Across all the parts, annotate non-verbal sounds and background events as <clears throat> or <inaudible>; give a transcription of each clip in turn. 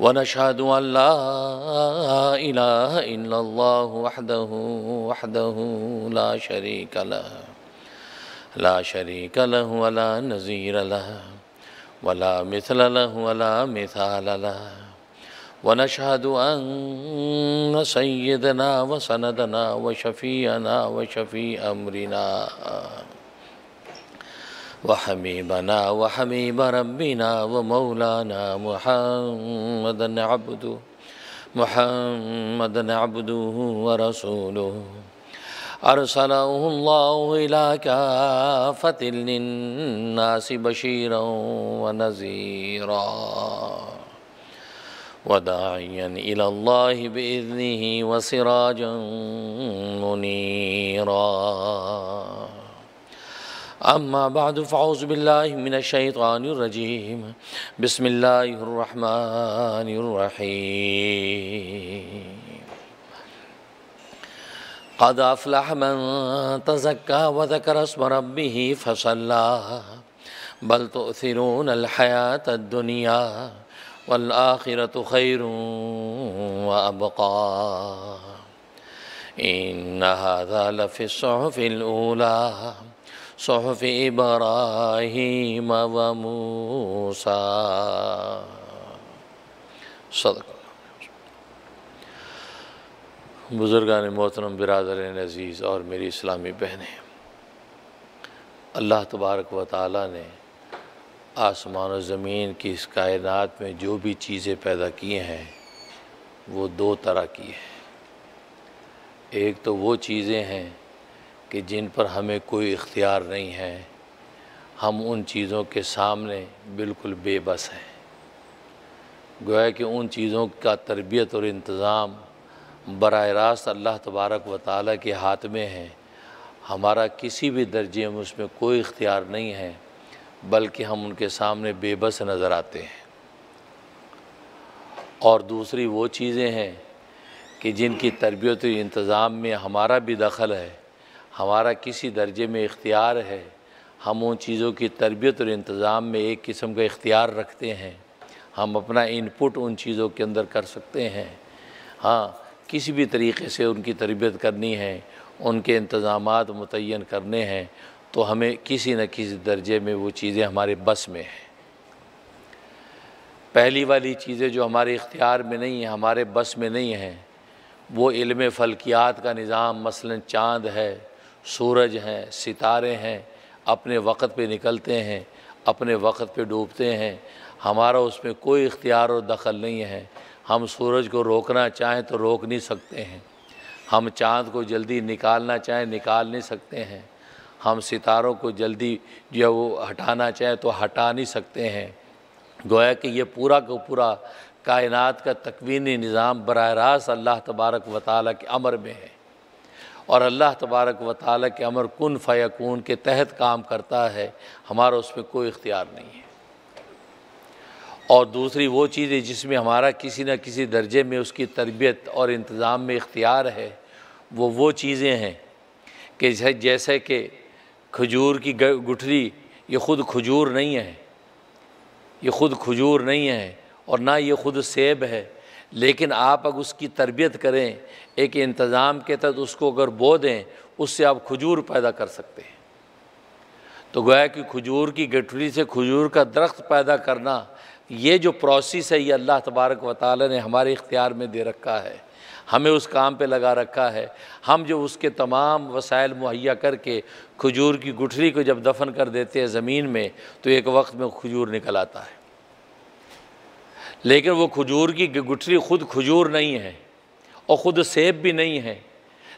ونشهد أن لا إله إلا الله وحده وحده لا شريك له لا شريك له ولا نزير له ولا مثل له ولا مثال له ونشهد أن سيدنا وسندنا وشفينا وشفي أمرنا وحبيبنا وحبيب ربنا ومولانا محمد عبده محمد عبده ورسوله أرسله الله إلى كافة للناس بشيرا ونذيرا وداعيا إلى الله بإذنه وسراجا منيرا أما بعد فأعوذ بالله من الشيطان الرجيم بسم الله الرحمن الرحيم قد أفلح من تزكى وذكر اسم ربه فصلى بل تؤثرون الحياة الدنيا والآخرة خير وأبقى إن هذا لفي الصحف الأولى صحف إبراهيم وموسى صدق बुज़ुर्गान मोहतरम बिरदर अज़ीज़ और मेरी इस्लामी बहनें अल्लाह तबारक व ताली ने आसमान और ज़मीन की इस कायनात में जो भी चीज़ें पैदा किए हैं वो दो तरह की हैं एक तो वो चीज़ें हैं कि जिन पर हमें कोई इख्तियार नहीं है हम उन चीज़ों के सामने बिल्कुल बेबस हैं गोया कि उन चीज़ों का तरबियत और इंतज़ाम बर रास्त अल्लाह तबारक व ताल के हाथ में है हमारा किसी भी दर्जे में उसमें कोई इख्तियार नहीं है बल्कि हम उनके सामने बेबस नज़र आते हैं और दूसरी वो चीज़ें हैं कि जिनकी तरबियत इंतज़ाम में हमारा भी दखल है हमारा किसी दर्जे में इख्तियार है हम उन चीज़ों की तरबियत और इंतज़ाम में एक किस्म का इख्तियार रखते हैं हम अपना इनपुट उन चीज़ों के अंदर कर सकते हैं हाँ किसी भी तरीके से उनकी तरबियत करनी है उनके इंतज़ाम मुतन करने हैं तो हमें किसी न किसी दर्जे में वो चीज़ें हमारे बस में हैं पहली वाली चीज़ें जो हमारे इख्तियार में नहीं हैं हमारे बस में नहीं हैं वो इल्म फलकियात का निज़ाम मसलन चाँद है सूरज हैं सितारे हैं अपने वक़्त पे निकलते हैं अपने वक़्त पे डूबते हैं हमारा उसमें कोई इख्तियार और दखल नहीं है हम सूरज को रोकना चाहें तो रोक नहीं सकते हैं हम चाँद को जल्दी निकालना चाहें निकाल नहीं सकते हैं हम सितारों को जल्दी जो है वो हटाना चाहें तो हटा नहीं सकते हैं गोया कि ये पूरा का पूरा कायनात का तकवीनी निज़ाम बर रास्त अल्लाह तबारक वाली के अमर में है और अल्लाह तबारक व ताल के अमर कन फ़ैकून के तहत काम करता है हमारा उसमें कोई इख्तियार नहीं है और दूसरी वो चीज़ है जिसमें हमारा किसी न किसी दर्जे में उसकी तरबियत और इंतज़ाम में इख्तियार है वो वो चीज़ें हैं कि जैसे कि खजूर की गुठली ये ख़ुद खजूर नहीं है ये ख़ुद खजूर नहीं है और ना ये ख़ुद सेब है लेकिन आप अगर उसकी तरबियत करें एक इंतज़ाम के तहत उसको अगर बो दें उससे आप खजूर पैदा कर सकते हैं तो गोया कि खजूर की गठरी से खजूर का दरख्त पैदा करना ये जो प्रोसेस है ये अल्लाह तबारक व ने हमारे इख्तियार में दे रखा है हमें उस काम पे लगा रखा है हम जो उसके तमाम वसाइल मुहैया करके खजूर की गुठरी को जब दफन कर देते हैं ज़मीन में तो एक वक्त में खजूर निकल आता है लेकिन वो खजूर की गुठरी ख़ुद खजूर नहीं है और ख़ुद सेब भी नहीं है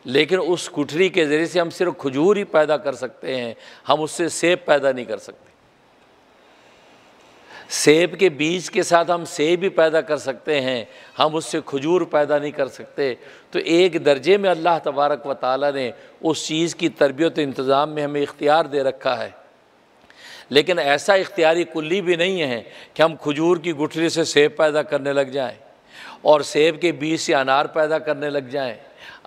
लेकिन उस गुठरी के ज़रिए से हम सिर्फ खजूर ही पैदा कर सकते हैं हम उससे सेब पैदा नहीं कर सकते सेब के बीज के साथ हम सेब भी पैदा कर सकते हैं हम उससे खजूर पैदा नहीं कर सकते तो एक दर्जे में अल्लाह तबारक व ताली ने उस चीज़ की तरबियत इंतज़ाम में हमें इख्तियार दे रखा है लेकिन ऐसा इख्तियारी कुल्ली भी नहीं है कि हम खजूर की गुठली से सेब पैदा करने लग जाएं और सेब के बीज से अनार पैदा करने लग जाएं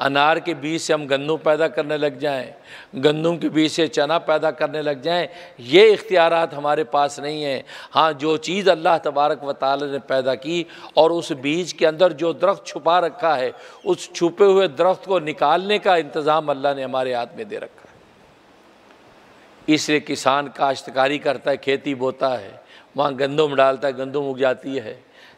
अनार के बीज से हम गन्नू पैदा करने लग जाएं गन्नू के बीज से चना पैदा करने लग जाएं ये इख्तियार हमारे पास नहीं हैं हाँ जो चीज़ अल्लाह तबारक व ताल ने पैदा की और उस बीज के अंदर जो दरख्त छुपा रखा है उस छुपे हुए दरख्त को निकालने का इंतज़ाम अल्लाह ने हमारे हाथ में दे रखा इसलिए किसान काश्तकारी करता है खेती बोता है वहाँ गंदम डालता है गंदम उग जाती है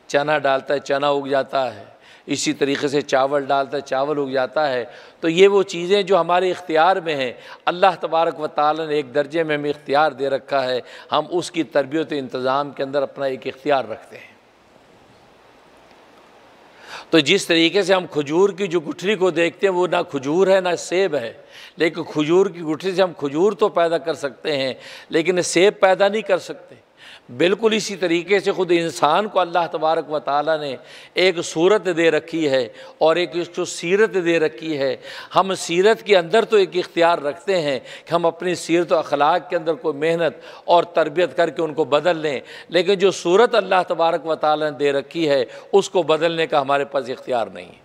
चना डालता है चना उग जाता है इसी तरीके से चावल डालता है चावल उग जाता है तो ये वो चीज़ें जो हमारे इख्तियार में हैं अल्लाह तबारक व ताली ने एक दर्जे में हमें इख्तियार दे रखा है हम उसकी तरबियत इंतज़ाम के अंदर अपना एक इख्तियार रखते हैं तो जिस तरीके से हम खजूर की जो गुठली को देखते हैं वो ना खजूर है ना सेब है लेकिन खजूर की गुठली से हम खजूर तो पैदा कर सकते हैं लेकिन सेब पैदा नहीं कर सकते बिल्कुल इसी तरीके से ख़ुद इंसान को अल्लाह तबारक व ताली ने एक सूरत दे रखी है और एक इसको सीरत दे रखी है हम सीरत के अंदर तो एक इख्तियार रखते हैं कि हम अपनी सीरत अखलाक के अंदर कोई मेहनत और तरबियत करके उनको बदल लें लेकिन जो सूरत अल्लाह तबारक व ताली ने दे रखी है उसको बदलने का हमारे पास इख्तियार नहीं है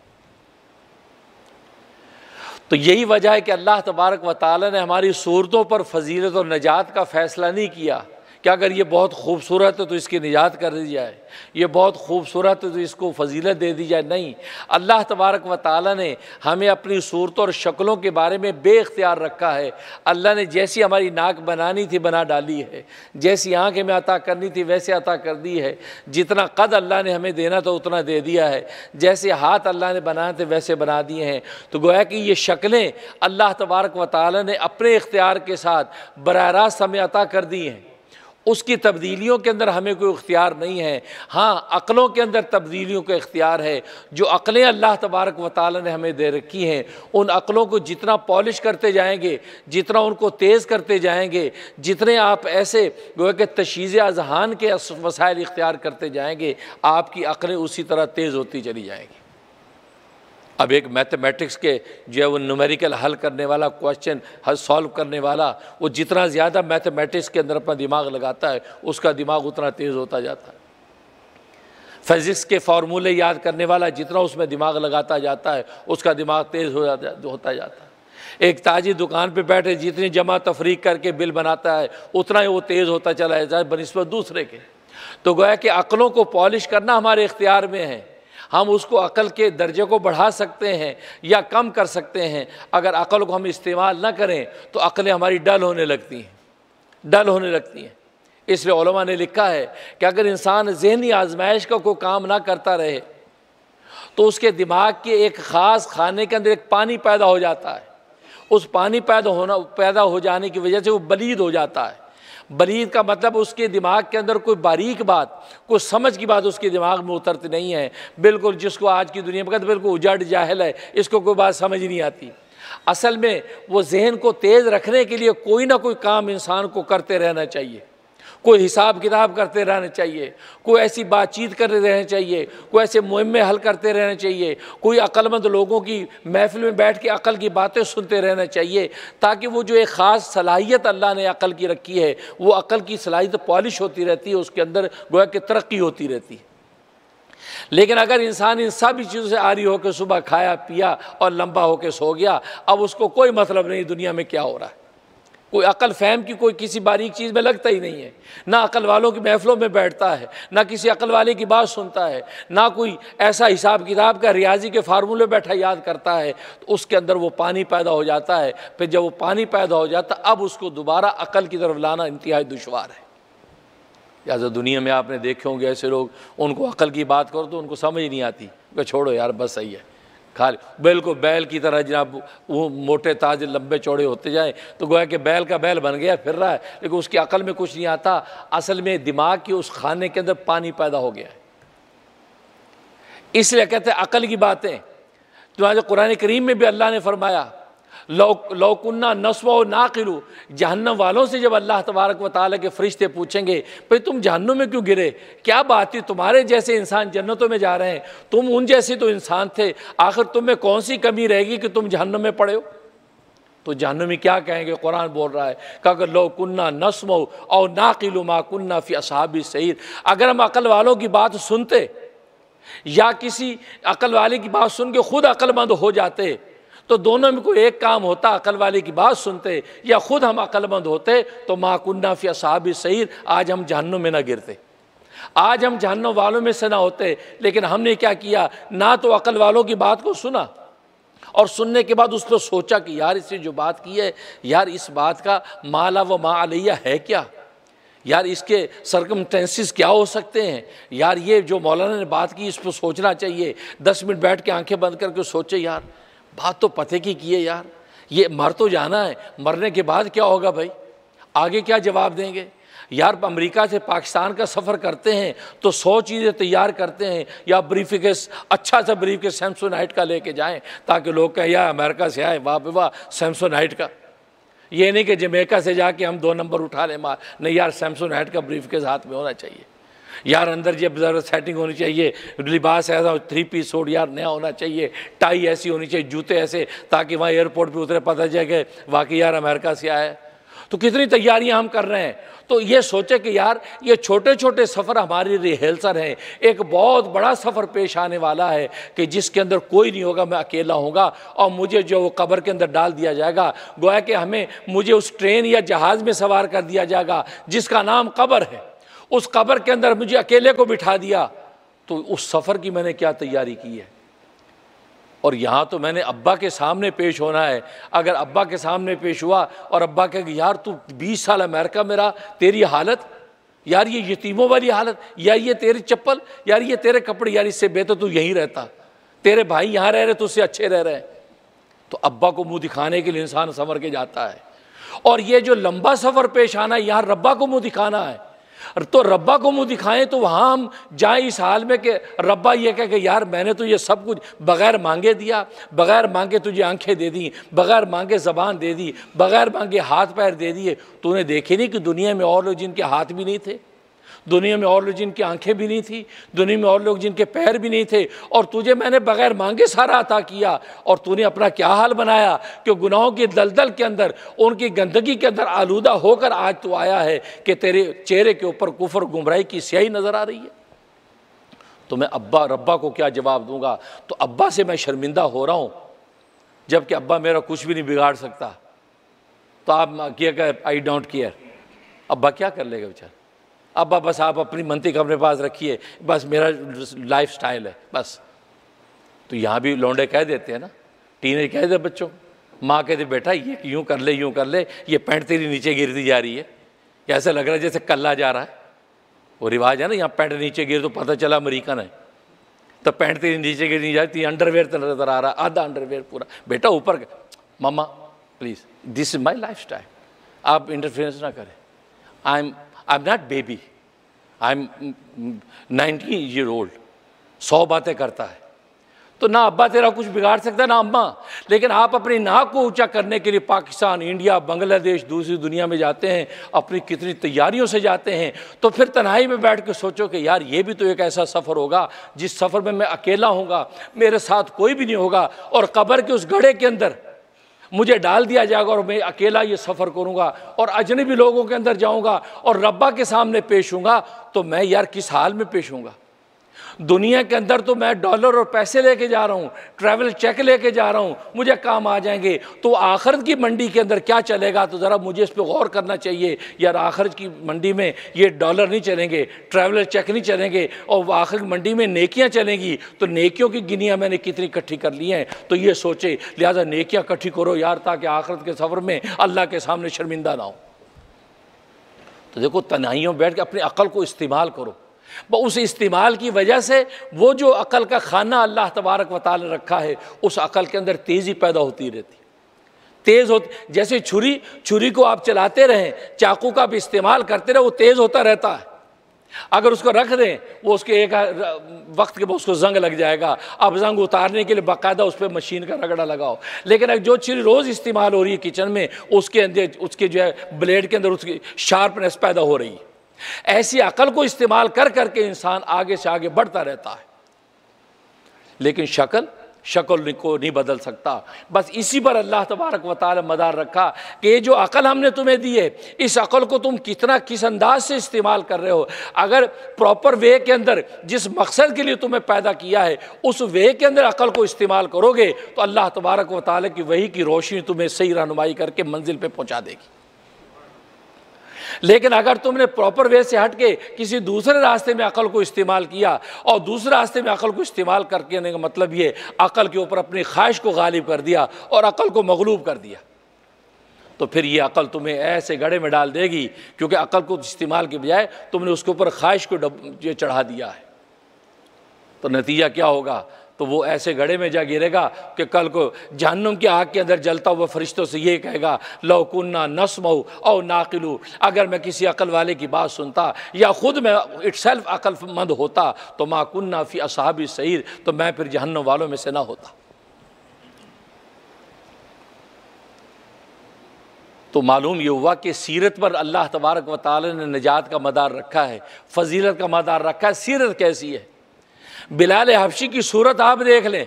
तो यही वजह है कि अल्लाह तबारक व ताली ने हमारी सूरतों पर फजीलत और नजात का फ़ैसला नहीं किया कि अगर ये बहुत खूबसूरत है तो इसकी निजात कर दी जाए ये बहुत खूबसूरत है तो इसको फजीलत दे दी जाए नहीं अल्लाह तबारक व ताली ने हमें अपनी सूरतों और शक्लों के बारे में बेख्तियार रखा है अल्लाह ने जैसी हमारी नाक बनानी थी बना डाली है जैसी आँख में अता करनी थी वैसे अता कर दी है जितना कद अल्लाह ने हमें देना था उतना दे दिया है जैसे हाथ अल्लाह ने बनाए थे वैसे बना दिए हैं तो गोया कि ये शक्लें अल्लाह तबारक व ताली ने अपने इख्तियार के साथ बराह रास्त हमें अता कर दी हैं उसकी तब्दीलियों के अंदर हमें कोई इख्तियार नहीं है हाँ अक़लों के अंदर तब्दीलियों का इख्तियार है जो अक़लें अल्लाह तबारक व ताली ने हमें दे रखी हैं उन अक़लों को जितना पॉलिश करते जाएंगे जितना उनको तेज़ करते जाएंगे जितने आप ऐसे गोए कि तशीज़ अजहान के वसायल इख्तियार करते जाएंगे आपकी अक़लें उसी तरह तेज़ होती चली जाएंगी अब एक मैथमेटिक्स के जो है वो न्यूमेरिकल हल करने वाला क्वेश्चन हल सॉल्व करने वाला वो जितना ज़्यादा मैथमेटिक्स के अंदर अपना दिमाग लगाता है उसका दिमाग उतना तेज़ होता जाता है फिज़िक्स के फार्मूले याद करने वाला जितना उसमें दिमाग लगाता जाता है उसका दिमाग तेज़ हो जाता होता जाता है एक ताजी दुकान पर बैठे जितनी जमा तफरीक करके बिल बनाता है उतना ही वो तेज़ होता चला जाता है बनस्बत दूसरे के तो गोया कि अक़लों को पॉलिश करना हमारे इख्तियार में है हम उसको अकल के दर्जे को बढ़ा सकते हैं या कम कर सकते हैं अगर अकल को हम इस्तेमाल ना करें तो अकलें हमारी डल होने लगती हैं डल होने लगती हैं इसलिए ने लिखा है कि अगर इंसान जहनी आजमाइश का कोई काम ना करता रहे तो उसके दिमाग के एक ख़ास खाने के अंदर एक पानी पैदा हो जाता है उस पानी पैदा होना पैदा हो जाने की वजह से वो बलीद हो जाता है बलीद का मतलब उसके दिमाग के अंदर कोई बारीक बात कोई समझ की बात उसके दिमाग में उतरती नहीं है बिल्कुल जिसको आज की दुनिया में बिल्कुल उजड़ जाहल है इसको कोई बात समझ नहीं आती असल में वो जहन को तेज़ रखने के लिए कोई ना कोई काम इंसान को करते रहना चाहिए कोई हिसाब किताब करते रहना चाहिए कोई ऐसी बातचीत करते रहने चाहिए कोई ऐसे मुहिमें हल करते रहने चाहिए कोई अक्लमंद लोगों की महफिल में बैठ के अकल की बातें सुनते रहना चाहिए ताकि वो जो एक ख़ास सलाहियत अल्लाह ने अकल की रखी है वो अकल की सलाहियत पॉलिश होती रहती है उसके अंदर गोया कि तरक्की होती रहती है लेकिन अगर इंसान इन सभी चीज़ों से आरी होकर सुबह खाया पिया और लंबा होकर सो गया अब उसको कोई मतलब नहीं दुनिया में क्या हो रहा है कोई अकल फहम की कोई किसी बारीक चीज़ में लगता ही नहीं है ना अकल वालों की महफलों में बैठता है ना किसी अकल वाले की बात सुनता है ना कोई ऐसा हिसाब किताब का रियाजी के फार्मूले बैठा याद करता है तो उसके अंदर वो पानी पैदा हो जाता है फिर जब वो पानी पैदा हो जाता अब उसको दोबारा अकल की तरफ लाना इंतहाई दुशवार है लिहाजा तो दुनिया में आपने देखे होंगे ऐसे लोग उनको अकल की बात करो तो उनको समझ नहीं आती छोड़ो यार बस सही है खाली बैल को बैल की तरह जनाब वो मोटे ताज लंबे चौड़े होते जाएं तो गोया कि बैल का बैल बन गया फिर रहा है लेकिन उसकी अकल में कुछ नहीं आता असल में दिमाग की उस खाने के अंदर पानी पैदा हो गया है इसलिए कहते हैं अकल की बातें जो तो आज कुरान करीम में भी अल्लाह ने फरमाया लौ लौकुन्ना नस्वा नाकिलू जहन्नम वालों से जब अल्लाह तबारक व ताली के फरिश्ते पूछेंगे भाई तुम जहन्नम में क्यों गिरे क्या बात थी तुम्हारे जैसे इंसान जन्नतों में जा रहे हैं तुम उन जैसे तो इंसान थे आखिर तुम में कौन सी कमी रहेगी कि तुम जहन्नम में पड़े हो तो जहनमी क्या कहेंगे कुरान बोल रहा है कगर लो कुन्ना नस्म और मा माकुन्ना फ़ी असहाबी सईर अगर हम अकल वालों की बात सुनते या किसी अकल वाले की बात सुन के ख़ुद अकलमंद हो जाते तो दोनों में कोई एक काम होता अकल वाले की बात सुनते या ख़ुद हम अकलमंद होते तो माँ कुन्नाफिया साहब सईद आज हम जहनों में ना गिरते आज हम जहनों वालों में से ना होते लेकिन हमने क्या किया ना तो अकल वालों की बात को सुना और सुनने के बाद उसने सोचा कि यार इसने जो बात की है यार इस बात का माला व माँ अलैया है क्या यार इसके सरकमटेंसेस क्या हो सकते हैं यार ये जो मौलाना ने बात की इस पर सोचना चाहिए दस मिनट बैठ के आंखें बंद करके सोचे यार बात तो पते की है यार ये मर तो जाना है मरने के बाद क्या होगा भाई आगे क्या जवाब देंगे यार अमेरिका से पाकिस्तान का सफ़र करते हैं तो सौ चीज़ें तैयार करते हैं या ब्रीफिकेस अच्छा सा ब्रीफ के नाइट का लेके जाएं ताकि लोग कहें यार अमेरिका से आए वाह वाह नाइट का ये नहीं कि जमेका से जाके हम दो नंबर उठा लें मार नहीं यार नाइट का ब्रीफ के हाथ में होना चाहिए यार अंदर जब ज़रा सेटिंग होनी चाहिए लिबास ऐसा थ्री पीस सूट यार नया होना चाहिए टाई ऐसी होनी चाहिए जूते ऐसे ताकि वहाँ एयरपोर्ट पर उतरे पता चले कि वाकई यार अमेरिका से आया है तो कितनी तैयारियां हम कर रहे हैं तो ये सोचे कि यार ये छोटे छोटे सफ़र हमारी रिहर्सल हैं एक बहुत बड़ा सफ़र पेश आने वाला है कि जिसके अंदर कोई नहीं होगा मैं अकेला होगा और मुझे जो वो कब्र के अंदर डाल दिया जाएगा गोया कि हमें मुझे उस ट्रेन या जहाज़ में सवार कर दिया जाएगा जिसका नाम कबर है उस कब्र के अंदर मुझे अकेले को बिठा दिया तो उस सफ़र की मैंने क्या तैयारी की है और यहाँ तो मैंने अब्बा के सामने पेश होना है अगर अब्बा के सामने पेश हुआ और अब्बा कह यार तू बीस साल अमेरिका में रहा तेरी हालत यार ये यतीमों वाली हालत या ये तेरी चप्पल यार ये तेरे कपड़े यार इससे बेहतर तू यहीं रहता तेरे भाई यहाँ रह रहे तो उससे अच्छे रह रहे हैं तो अब्बा को मुंह दिखाने के लिए इंसान संवर के जाता है और ये जो लंबा सफ़र पेश आना है यहाँ रब्बा को मुंह दिखाना है तो रब्बा को मुंह दिखाएं तो वहाँ हम जाएं इस हाल में कि रब्बा ये कह के यार मैंने तो ये सब कुछ बगैर मांगे दिया बगैर मांगे तुझे आंखें दे दी बगैर मांगे ज़बान दे दी बगैर मांगे हाथ पैर दे दिए तूने देखे नहीं कि दुनिया में और लोग जिनके हाथ भी नहीं थे दुनिया में और लोग जिनकी आंखें भी नहीं थी दुनिया में और लोग जिनके पैर भी नहीं थे और तुझे मैंने बगैर मांगे सारा अता किया और तूने अपना क्या हाल बनाया कि गुनाहों की दलदल के अंदर उनकी गंदगी के अंदर आलूदा होकर आज तू आया है कि तेरे चेहरे के ऊपर कुफर गुमराई की स्याही नज़र आ रही है तो मैं अब्बा रब्बा को क्या जवाब दूंगा तो अब्बा से मैं शर्मिंदा हो रहा हूँ जबकि अब्बा मेरा कुछ भी नहीं बिगाड़ सकता तो आप किया आई डोंट केयर अब्बा क्या कर लेगा बेचारा अब बस आप अपनी मंतिक अपने पास रखिए बस मेरा लाइफ स्टाइल है बस तो यहाँ भी लौंडे कह देते हैं ना टीनेज कह दे बच्चों माँ कहते बेटा ये यूँ कर ले यूँ कर ले ये पैंट तेरी नीचे गिरती जा रही है ऐसा लग रहा है जैसे कल्ला जा रहा है वो रिवाज है ना यहाँ पैंट नीचे गिर तो पता चला अमरीकन है तब तो पैंट तेरी नीचे गिर नहीं जाती अंडरवेयर तो नजर आ रहा आधा अंडरवेयर पूरा बेटा ऊपर mamma please this is my lifestyle आप इंटरफेरेंस ना करें I am I am not baby I am nineteen year old सौ बातें करता है तो ना अब्बा तेरा कुछ बिगाड़ सकता है ना अम्मा लेकिन आप अपनी नाक को ऊंचा करने के लिए पाकिस्तान इंडिया बांग्लादेश दूसरी दुनिया में जाते हैं अपनी कितनी तैयारियों से जाते हैं तो फिर तन्हाई में बैठ के सोचो कि यार ये भी तो एक ऐसा सफ़र होगा जिस सफ़र में मैं अकेला होऊंगा मेरे साथ कोई भी नहीं होगा और कबर के उस गढ़े के अंदर मुझे डाल दिया जाएगा और मैं अकेला ये सफ़र करूँगा और अजनबी लोगों के अंदर जाऊँगा और रब्बा के सामने पेश हूँगा तो मैं यार किस हाल में पेश हूँगा दुनिया के अंदर तो मैं डॉलर और पैसे लेके जा रहा हूँ ट्रैवल चेक लेके जा रहा हूँ मुझे काम आ जाएंगे तो आखरत की मंडी के अंदर क्या चलेगा तो ज़रा मुझे इस पर गौर करना चाहिए यार आखरत की मंडी में ये डॉलर नहीं चलेंगे ट्रैवलर चेक नहीं चलेंगे और आखिर मंडी में नेकियाँ चलेंगी तो नेकियों की गिनियाँ मैंने कितनी इकट्ठी कर ली हैं तो ये सोचे लिहाजा नेकियाँ इकट्ठी करो यार ताकि आखरत के सफ़र में अल्लाह के सामने शर्मिंदा ना हो तो देखो तनाइयों बैठ के अपनी अकल को इस्तेमाल करो उस इस्तेमाल की वजह से वो जो अकल का खाना अल्लाह तबारक वाल रखा है उस अकल के अंदर तेज़ी पैदा होती रहती तेज़ होती जैसे छुरी छुरी को आप चलाते रहें चाकू का आप इस्तेमाल करते रहे वो तेज़ होता रहता है अगर उसको रख दें वो उसके एक वक्त के बाद उसको जंग लग जाएगा अब जंग उतारने के लिए बाकायदा उस पर मशीन का रगड़ा लगाओ लेकिन अगर जो चीज़ रोज़ इस्तेमाल हो रही है किचन में उसके अंदर उसके जो है ब्लेड के अंदर उसकी शार्पनेस पैदा हो रही है ऐसी अकल को इस्तेमाल कर करके इंसान आगे से आगे बढ़ता रहता है लेकिन शक्ल शक्ल को नहीं बदल सकता बस इसी पर अल्लाह तबारक व ताल मदार रखा कि ये जो अकल हमने तुम्हें दी है इस अकल को तुम कितना किस अंदाज से इस्तेमाल कर रहे हो अगर प्रॉपर वे के अंदर जिस मकसद के लिए तुम्हें पैदा किया है उस वे के अंदर अकल को इस्तेमाल करोगे तो अल्लाह तबारक व ताल की वही की रोशनी तुम्हें सही रहनुमाई करके मंजिल पर पहुँचा देगी लेकिन अगर तुमने प्रॉपर वे से हट के किसी दूसरे रास्ते में अकल को इस्तेमाल किया और दूसरे रास्ते में अकल को इस्तेमाल करके का मतलब ये अकल के ऊपर अपनी ख्वाहिश को गालिब कर दिया और अकल को मगलूब कर दिया तो फिर ये अकल तुम्हें ऐसे गड़े में डाल देगी क्योंकि अकल को इस्तेमाल के बजाय तुमने उसके ऊपर ख्वाहिश को चढ़ा दिया है तो नतीजा क्या होगा तो वो ऐसे गड़े में जा गिरेगा कि कल को जहनुम की आग के अंदर जलता हुआ फरिश्तों से ये कहेगा लौकुन्ना नसमऊ और नाकिलू अगर मैं किसी अकल वाले की बात सुनता या ख़ुद मैं इट सेल्फ अकलमंद होता तो माकुन्ना फ़ी असहाबी सईद तो मैं फिर जहनुम वालों में से ना होता तो मालूम ये हुआ कि सीरत पर अल्लाह तबारक व ताली ने निजात का मदार रखा है फजीलत का मदार रखा है सीरत कैसी है बिलाल हफशी की सूरत आप देख लें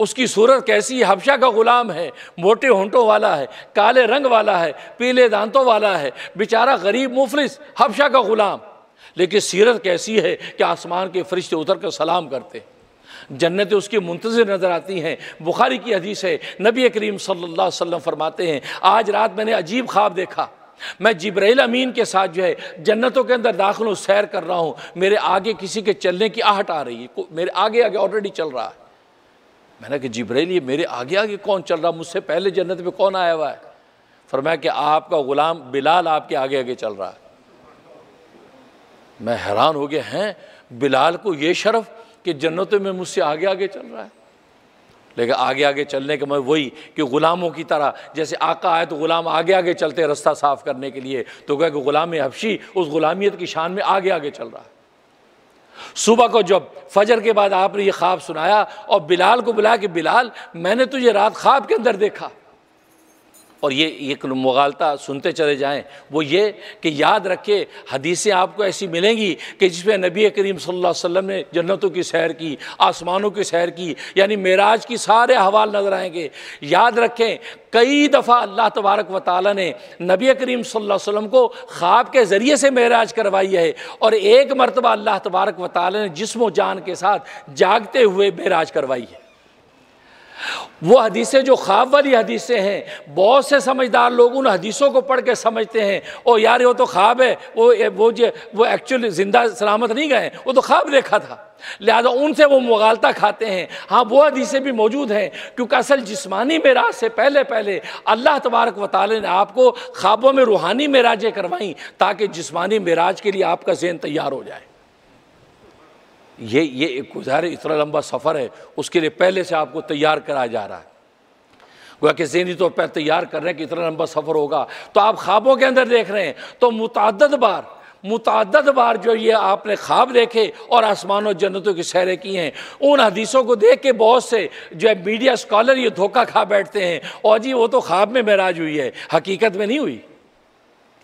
उसकी सूरत कैसी है हफशा का ग़ुलाम है मोटे होंटों वाला है काले रंग वाला है पीले दांतों वाला है बेचारा गरीब मुफलिस हफशा का ग़ुलाम लेकिन सीरत कैसी है कि आसमान के फरिश्ते उतर कर सलाम करते जन्नत उसकी मुंतजर नज़र आती हैं बुखारी की हदीस है नबी करीम सल्ला वसम फरमाते हैं आज रात मैंने अजीब ख्वाब देखा मैं जिब्राइल अमीन के साथ जो है जन्नतों के अंदर दाखिल हूँ सैर कर रहा हूँ मेरे आगे किसी के चलने की आहट आ रही है मेरे आगे आगे ऑलरेडी चल रहा है मैंने कहा जिब्राइल ये मेरे आगे आगे कौन चल रहा मुझसे पहले जन्नत में कौन आया हुआ है फरमाया कि आपका ग़ुलाम बिलाल आपके आगे आगे चल रहा है मैं हैरान हो गया हैं बिलाल को ये शर्फ कि जन्नतों में मुझसे आगे आगे चल रहा है लेकिन आगे आगे चलने के मैं मतलब वही कि ग़ुलामों की तरह जैसे आका आए तो ग़ुलाम आगे आगे चलते रास्ता साफ़ करने के लिए तो क्या कि ग़ुलाम हफशी उस ग़ुलामियत की शान में आगे आगे चल रहा है सुबह को जब फजर के बाद आपने ये ख्वाब सुनाया और बिलाल को बुलाया कि बिलाल मैंने तुझे रात ख्वाब के अंदर देखा और ये ये मुगालता सुनते चले जाएं वो ये कि याद रखे हदीसें आपको ऐसी मिलेंगी कि जिसमें नबी करीम सल्लल्लाहु अलैहि वसल्लम ने जन्नतों की सैर की आसमानों की सैर की यानी मेराज की सारे हवाल नजर आएंगे याद रखें कई दफ़ा अल्लाह तबारक व ताली ने नबी करीम सल्लल्लाहु अलैहि वसल्लम को ख्वाब के ज़रिए से महराज करवाई है और एक मरतबा अल्लाह तबारक व ताली ने जिसम जान के साथ जागते हुए महराज करवाई है वो हदीसें जो ख्वाब वाली हदीसें हैं बहुत से समझदार लोग उन हदीसों को पढ़ के समझते हैं ओ यार वो तो ख्वाब है वो वो जो वो एक्चुअली ज़िंदा सलामत नहीं गए वो तो ख्वाब देखा था लिहाजा उनसे वो मुगालता खाते हैं हाँ वो हदीसें भी मौजूद हैं क्योंकि असल जिस्मानी मराज से पहले पहले अल्लाह तबारक व ताली ने आपको ख्वाबों में रूहानी मराजें करवाई ताकि जिस्मानी मराज के लिए आपका जहन तैयार हो जाए ये ये एक गुजार इतना लंबा सफ़र है उसके लिए पहले से आपको तैयार कराया जा रहा है गोया कि जहनी तौर पर तैयार कर रहे हैं कि इतना लंबा सफ़र होगा तो आप ख्वाबों के अंदर देख रहे हैं तो मुतद बार मुतद बार जो ये आपने ख्वाब देखे और आसमान और जन्नतों की सैरें की हैं उन हदीसों को देख के बहुत से जो है मीडिया स्कॉलर ये धोखा खा बैठते हैं और जी वो तो ख्वाब में महराज हुई है हकीकत में नहीं हुई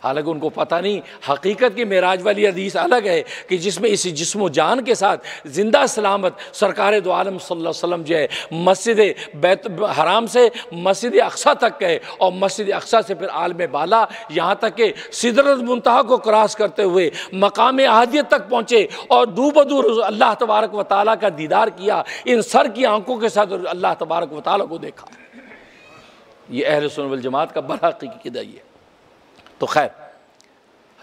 हालांकि उनको पता नहीं हकीकत की मेराज वाली हदीस अलग है कि जिसमें इसी जिसम जान के साथ ज़िंदा सलामत सरकार दो आलम वसल्लम जो है मस्जिद बैत हराम से मस्जिद अक्सा तक गए और मस्जिद अक्सा से फिर आलम बाला यहाँ तक के सिदरत मुंतहा को क्रॉस करते हुए मकाम अहदियत तक पहुँचे और दूब रोज अल्लाह तबारक व ताली का दीदार किया इन सर की आंखों के साथ अल्लाह तबारक व ताली को देखा ये अहल सुनवल जमात का बड़ा हकीकी दाई है तो खैर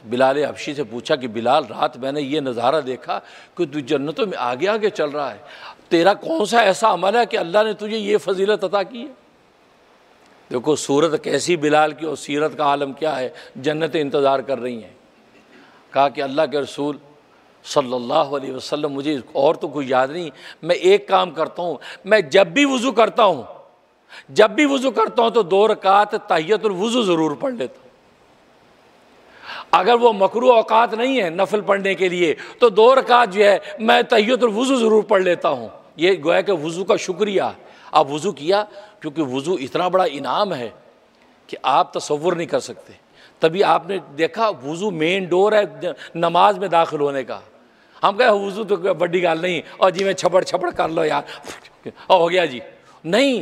बिलाल हबशी से पूछा कि बिलाल रात मैंने ये नज़ारा देखा कि तू जन्नतों में आगे आगे चल रहा है तेरा कौन सा ऐसा अमल है कि अल्लाह ने तुझे ये फजीलत अदा की है देखो सूरत कैसी बिलाल की और सीरत का आलम क्या है जन्नतें इंतज़ार कर रही हैं कहा कि अल्लाह के रसूल सल्लल्लाहु अलैहि वसल्लम मुझे और तो कोई याद नहीं मैं एक काम करता हूँ मैं जब भी वज़ू करता हूँ जब भी वज़ू करता हूँ तो दो रकात तहियतुल वज़ू ज़रूर पढ़ लेता हूँ अगर वो मकरू अवकात नहीं है नफल पढ़ने के लिए तो दो रकात जो है मैं वज़ू ज़रूर पढ़ लेता हूँ ये गोया कि वज़ू का शुक्रिया आप वज़ू किया क्योंकि वज़ू इतना बड़ा इनाम है कि आप तस्वुर नहीं कर सकते तभी आपने देखा वज़ू मेन डोर है नमाज में दाखिल होने का हम कहे वज़ू तो बड़ी गाल नहीं और जी मैं छपड़ छपड़ कर लो यार <laughs> हो गया जी नहीं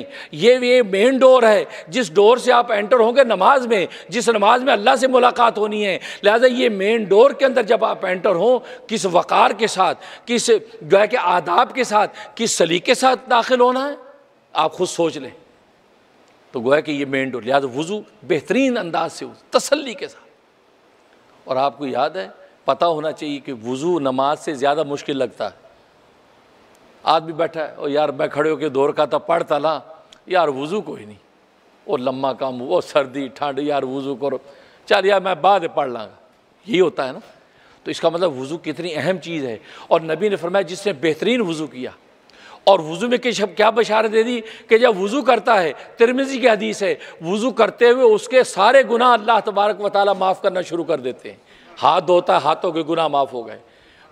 ये ये मेन डोर है जिस डोर से आप एंटर होंगे नमाज में जिस नमाज में अल्लाह से मुलाकात होनी है लिहाजा ये मेन डोर के अंदर जब आप एंटर हों किस वक़ार के साथ किस जो है कि आदाब के साथ किस सलीके के साथ दाखिल होना है आप खुद सोच लें तो गोया कि ये मेन डोर लिहाजा वज़ू बेहतरीन अंदाज से तसल्ली के साथ और आपको याद है पता होना चाहिए कि वज़ू नमाज से ज़्यादा मुश्किल लगता है आदमी बैठा है और यार मैं खड़े होकर दौर का था तो पढ़ता ला यार वज़ू कोई नहीं वो लम्मा काम वो सर्दी ठंड यार वज़ू करो चल यार मैं बाद पढ़ लाँगा यही होता है ना तो इसका मतलब वज़ू कितनी अहम चीज़ है और नबी ने फरमाया जिसने बेहतरीन वज़ू किया और वज़ू में किस क्या बशारत दे दी कि जब वज़ू करता है तिरमिजी की हदीस है वज़ू करते हुए उसके सारे गुनाह अल्लाह तबारक व ताली माफ़ करना शुरू कर देते हैं हाथ धोता है हाथों के गुनाह माफ़ हो गए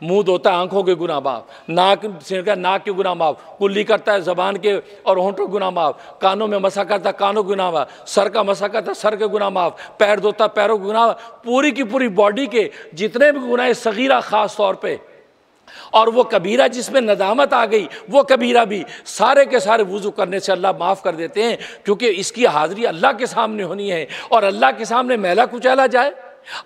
मुंह धोता है आंखों के गुना माफ नाक छिड़का नाक के गुना माफ कुल्ली करता है जबान के और होंठों गुना माफ कानों में मसा करता है कानों गुना माफ सर का मसा करता है सर के गुना माफ पैर धोता पैरों के गुना पूरी की पूरी बॉडी के जितने भी गुनाह सगीरा ख़ास तौर पर और वो कबीरा जिसमें नदामत आ गई वो कबीरा भी सारे के सारे वज़ू करने से अल्लाह माफ़ कर देते हैं क्योंकि इसकी हाज़िरी अल्लाह के सामने होनी है और अल्लाह के सामने मेला कुचैला जाए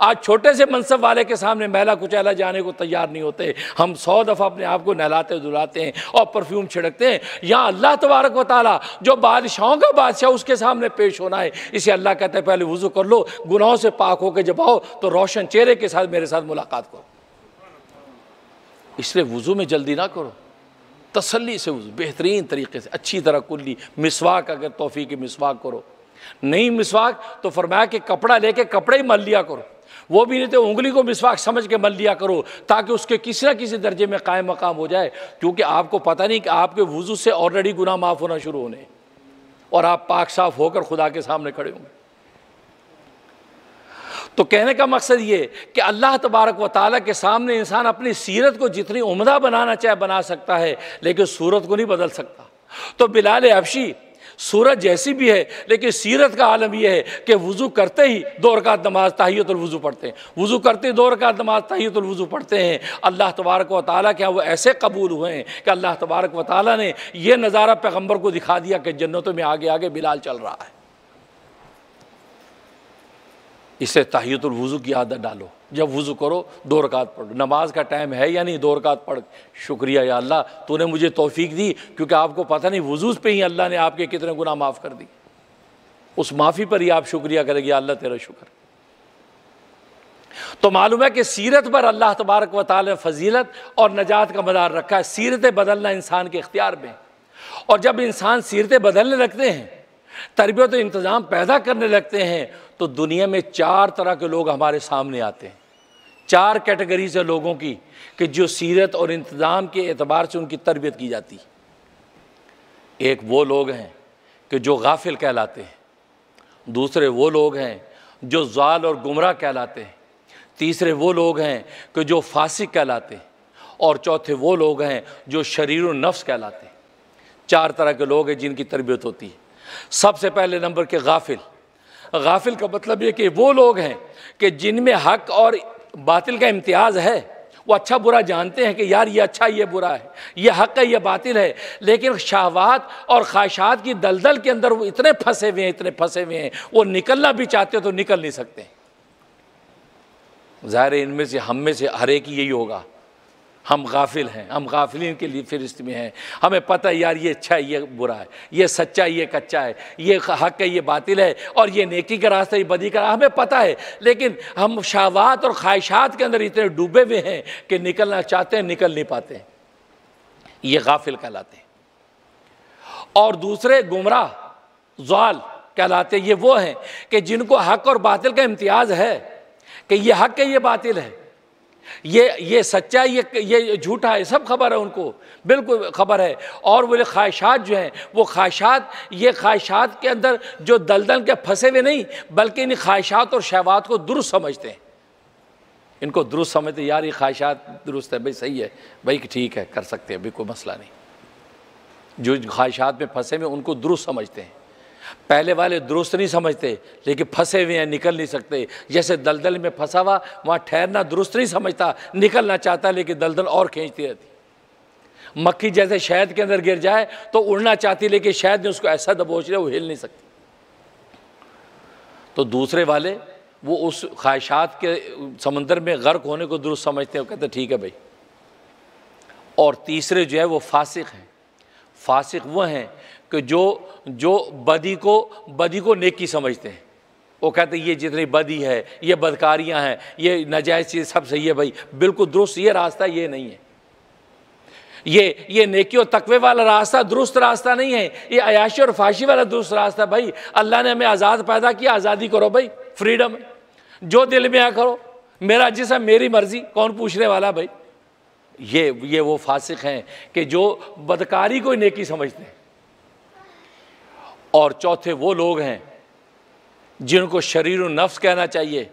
आज छोटे से मनसब वाले के सामने मैला कुचैला जाने को तैयार नहीं होते हम सौ दफ़ा अपने आप को नहलाते धुलाते हैं और परफ्यूम छिड़कते हैं यहाँ अल्लाह तबारक व जो बादशाहों का बादशाह उसके सामने पेश होना है इसे अल्लाह कहते हैं पहले वजू कर लो गुनाहों से पाक होकर जब आओ तो रोशन चेहरे के साथ मेरे साथ मुलाकात करो इसलिए वज़ू में जल्दी ना करो तसल्ली से वज़ू बेहतरीन तरीके से अच्छी तरह कुल्ली मिसवाक अगर तोहफी के मिसवाक करो नहीं मिसवाक तो फरमाया कि कपड़ा लेके कपड़े ही मल लिया करो वो भी नहीं तो उंगली को मिसवाक समझ के मल लिया करो ताकि उसके किसी ना किसी दर्जे में कायम मकाम हो जाए क्योंकि आपको पता नहीं कि आपके वजू से ऑलरेडी गुना माफ़ होना शुरू होने और आप पाक साफ होकर खुदा के सामने खड़े होंगे तो कहने का मकसद ये कि अल्लाह तबारक व ताली के सामने इंसान अपनी सीरत को जितनी उमदा बनाना चाहे बना सकता है लेकिन सूरत को नहीं बदल सकता तो बिलाल अफशी सूरत जैसी भी है लेकिन सीरत का आलम यह है कि वज़ू करते ही दो रकात नमाज तहियतुलवज़ू पढ़ते हैं वज़ू करते ही दो रकात नमाज तहियतुलवज़ू पढ़ते हैं अल्लाह तबारक व ताली के वो ऐसे कबूल हुए हैं कि अल्लाह तबारक व ताली ने यह नज़ारा पैगम्बर को दिखा दिया कि जन्नतों में आगे आगे बिलाल चल रहा है इसे तहियतुलवज़ू की आदत डालो जब वज़ू करो दो रकात पढ़ो नमाज का टाइम है या नहीं दो रकात पढ़ शुक्रिया या अल्लाह तूने मुझे तोफ़ी दी क्योंकि आपको पता नहीं वजूज़ पे ही अल्लाह ने आपके कितने गुना माफ़ कर दिए उस माफ़ी पर ही आप शुक्रिया करेंगे अल्लाह तेरा शुक्र तो मालूम है कि सीरत पर अल्लाह तबारक व ताल फजीलत और नजात का मदार रखा है सीरतें बदलना इंसान के इख्तियार में और जब इंसान सीरतें बदलने लगते हैं तरबियत इंतज़ाम पैदा करने लगते हैं तो दुनिया में चार तरह के लोग हमारे सामने आते हैं चार कैटेगरीज है लोगों की कि जो सीरत और इंतज़ाम के एतबार से उनकी तरबियत की जाती एक वो लोग हैं कि जो गाफिल कहलाते हैं दूसरे वो लोग हैं जो जाल और गुमराह कहलाते हैं तीसरे वो लोग हैं कि जो फासिक कहलाते हैं और चौथे वो लोग हैं जो शरीर नफ्स कहलाते हैं चार तरह के लोग हैं जिनकी तरबियत होती है सबसे पहले नंबर के गाफिल गाफिल का मतलब ये कि वो लोग हैं कि जिनमें हक और बातिल का इम्तियाज़ है वो अच्छा बुरा जानते हैं कि यार ये अच्छा ये बुरा है ये हक है ये बातिल है लेकिन शाहवात और ख्वाहिशात की दलदल के अंदर वो इतने फंसे हुए हैं इतने फंसे हुए हैं वो निकलना भी चाहते हो तो निकल नहीं सकते ज़ाहिर इनमें से हम में से हर एक ही यही होगा हम गाफिल हैं हम गाफिल के लिए फहरिस्त में हैं हमें पता है यार ये अच्छा है ये बुरा है ये सच्चा है ये कच्चा है ये हक है ये बातिल है और ये नेकी का रास्ता ये बदी का हमें पता है लेकिन हम शावात और ख्वाहिशात के अंदर इतने डूबे हुए हैं कि निकलना चाहते हैं निकल नहीं पाते हैं ये गाफिल कहलाते हैं और दूसरे गुमराह जाल कहलाते ये वो हैं कि जिनको हक और बातिल का इम्तियाज़ है कि ये हक है ये बातिल है ये ये सच्चा ये ये झूठा है सब खबर है उनको बिल्कुल खबर है और वो ख्वाहिशात जो हैं वो ख्वाहिशात ये ख्वाहिशात के अंदर जो दलदल के फंसे हुए नहीं बल्कि इन ख्वाहिशात और शहवात को दुरुस्त समझते हैं इनको दुरुस्त समझते यार ये ख्वाहिशात दुरुस्त है भाई सही है भाई ठीक है कर सकते हैं अभी कोई मसला नहीं जो ख्वाहिशात में फंसे हुए उनको दुरुस्त समझते हैं पहले वाले दुरुस्त नहीं समझते लेकिन फंसे हुए हैं निकल नहीं सकते जैसे दलदल में फंसा हुआ वहाँ ठहरना दुरुस्त नहीं समझता निकलना चाहता लेकिन दलदल और खींचती रहती मक्खी जैसे शहद के अंदर गिर जाए तो उड़ना चाहती लेकिन शहद ने उसको ऐसा दबोच लिया वो हिल नहीं सकती तो दूसरे वाले वो उस ख्वाहिशात के समंदर में गर्क होने को दुरुस्त समझते हैं कहते ठीक है भाई और तीसरे जो है वो फासिक हैं फासिक वह हैं कि जो जो बदी को बदी को नेकी समझते हैं वो कहते हैं ये जितनी बदी है ये बदकारियां हैं ये नजायज़ चीज़ सब सही है भाई बिल्कुल दुरुस्त ये रास्ता ये नहीं है ये ये नेकी और तकवे वाला रास्ता दुरुस्त रास्ता नहीं है ये अयाशी और फाशी वाला दुरुस्त रास्ता भाई अल्लाह ने हमें आज़ाद पैदा किया आज़ादी करो भाई फ्रीडम जो दिल में आ करो मेरा जिसम मेरी मर्ज़ी कौन पूछने वाला भाई ये ये वो फासिक हैं कि जो बदकारी को नेकी समझते हैं और चौथे वो लोग हैं जिनको शरीर नफ्स कहना चाहिए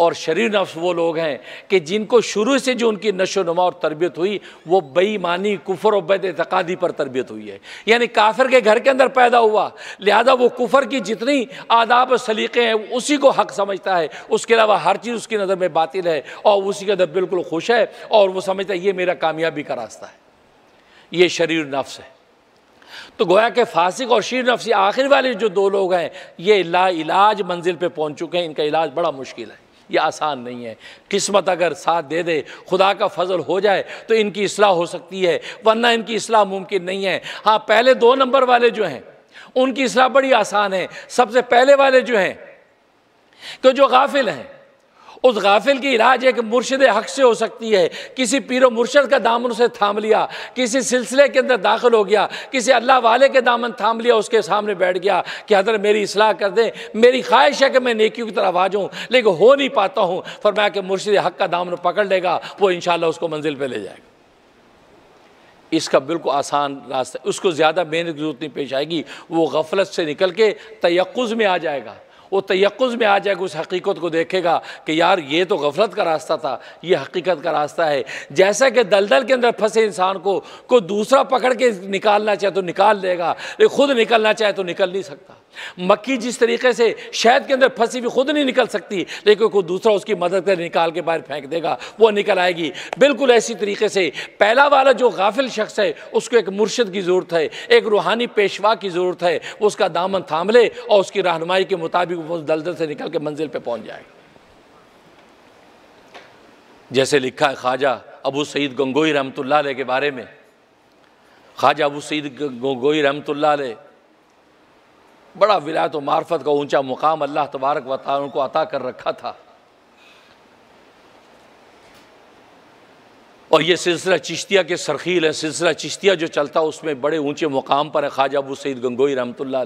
और शरीर नफ्स वो लोग हैं कि जिनको शुरू से जो उनकी नशो नुमा और तरबियत हुई वो बेईमानी कुफर और बैद तकादी पर तरबियत हुई है यानी काफिर के घर के अंदर पैदा हुआ लिहाजा वो कुफर की जितनी आदाब और सलीक़े हैं उसी को हक समझता है उसके अलावा हर चीज़ उसकी नज़र में बातिल है और उसी के अंदर बिल्कुल खुश है और वो समझता है ये मेरा कामयाबी का रास्ता है ये शरीर नफ्स है तो गोया के फासिक और शीर नफसी आखिर वाले जो दो लोग हैं ये ला इलाज मंजिल पे पहुंच चुके हैं इनका इलाज बड़ा मुश्किल है ये आसान नहीं है किस्मत अगर साथ दे दे खुदा का फजल हो जाए तो इनकी असलाह हो सकती है वरना इनकी असलाह मुमकिन नहीं है हाँ पहले दो नंबर वाले जो हैं उनकी असलाह बड़ी आसान है सबसे पहले वाले जो हैं तो जो गाफिल हैं उस गाफिल की इलाज एक मुर्शद हक से हो सकती है किसी पीर मुर्शद का दामन उसे थाम लिया किसी सिलसिले के अंदर दाखिल हो गया किसी अल्लाह वाले के दामन थाम लिया उसके सामने बैठ गया कि हदर मेरी इसलाह कर दें मेरी ख्वाहिश है कि मैं नेकी की तरफ आ जाऊँ लेकिन हो नहीं पाता हूँ मैं कि मुर्शद हक का दामन पकड़ लेगा वो इन उसको मंजिल पर ले जाएगा इसका बिल्कुल आसान रास्ता उसको ज़्यादा मेहनत की जरूरत नहीं पेश आएगी वो गफलत से निकल के तयक़ुज़ में आ जाएगा वो तयक़ुज़ में आ जाएगा उस हकीकत को देखेगा कि यार ये तो गफलत का रास्ता था ये हकीकत का रास्ता है जैसा कि दलदल के अंदर फंसे इंसान को कोई दूसरा पकड़ के निकालना चाहे तो निकाल देगा लेकिन खुद निकलना चाहे तो निकल नहीं सकता मक्की जिस तरीके से शहद के अंदर फंसी भी खुद नहीं निकल सकती लेकिन कोई दूसरा उसकी मदद कर निकाल के बाहर फेंक देगा वो निकल आएगी बिल्कुल ऐसी तरीके से पहला वाला जो गाफिल शख्स है उसको एक मुर्शद की ज़रूरत है एक रूहानी पेशवा की ज़रूरत है उसका दामन थाम ले और उसकी रहनमाई के मुताबिक आदमी वो उस दलदल से निकल के मंजिल पे पहुंच जाए जैसे लिखा है ख्वाजा अबू सईद गंगोई रहमतुल्ला के बारे में ख्वाजा अबू सईद गंगोई रहमतुल्ला बड़ा विलायत तो मार्फत का ऊंचा मुकाम अल्लाह तबारक वाल को अता कर रखा था और ये सिलसिला चिश्तिया के सरखील है सिलसिला चिश्तिया जो चलता उसमें बड़े ऊंचे मुकाम पर है ख्वाजा अबू सईद गंगोई रहमतुल्ला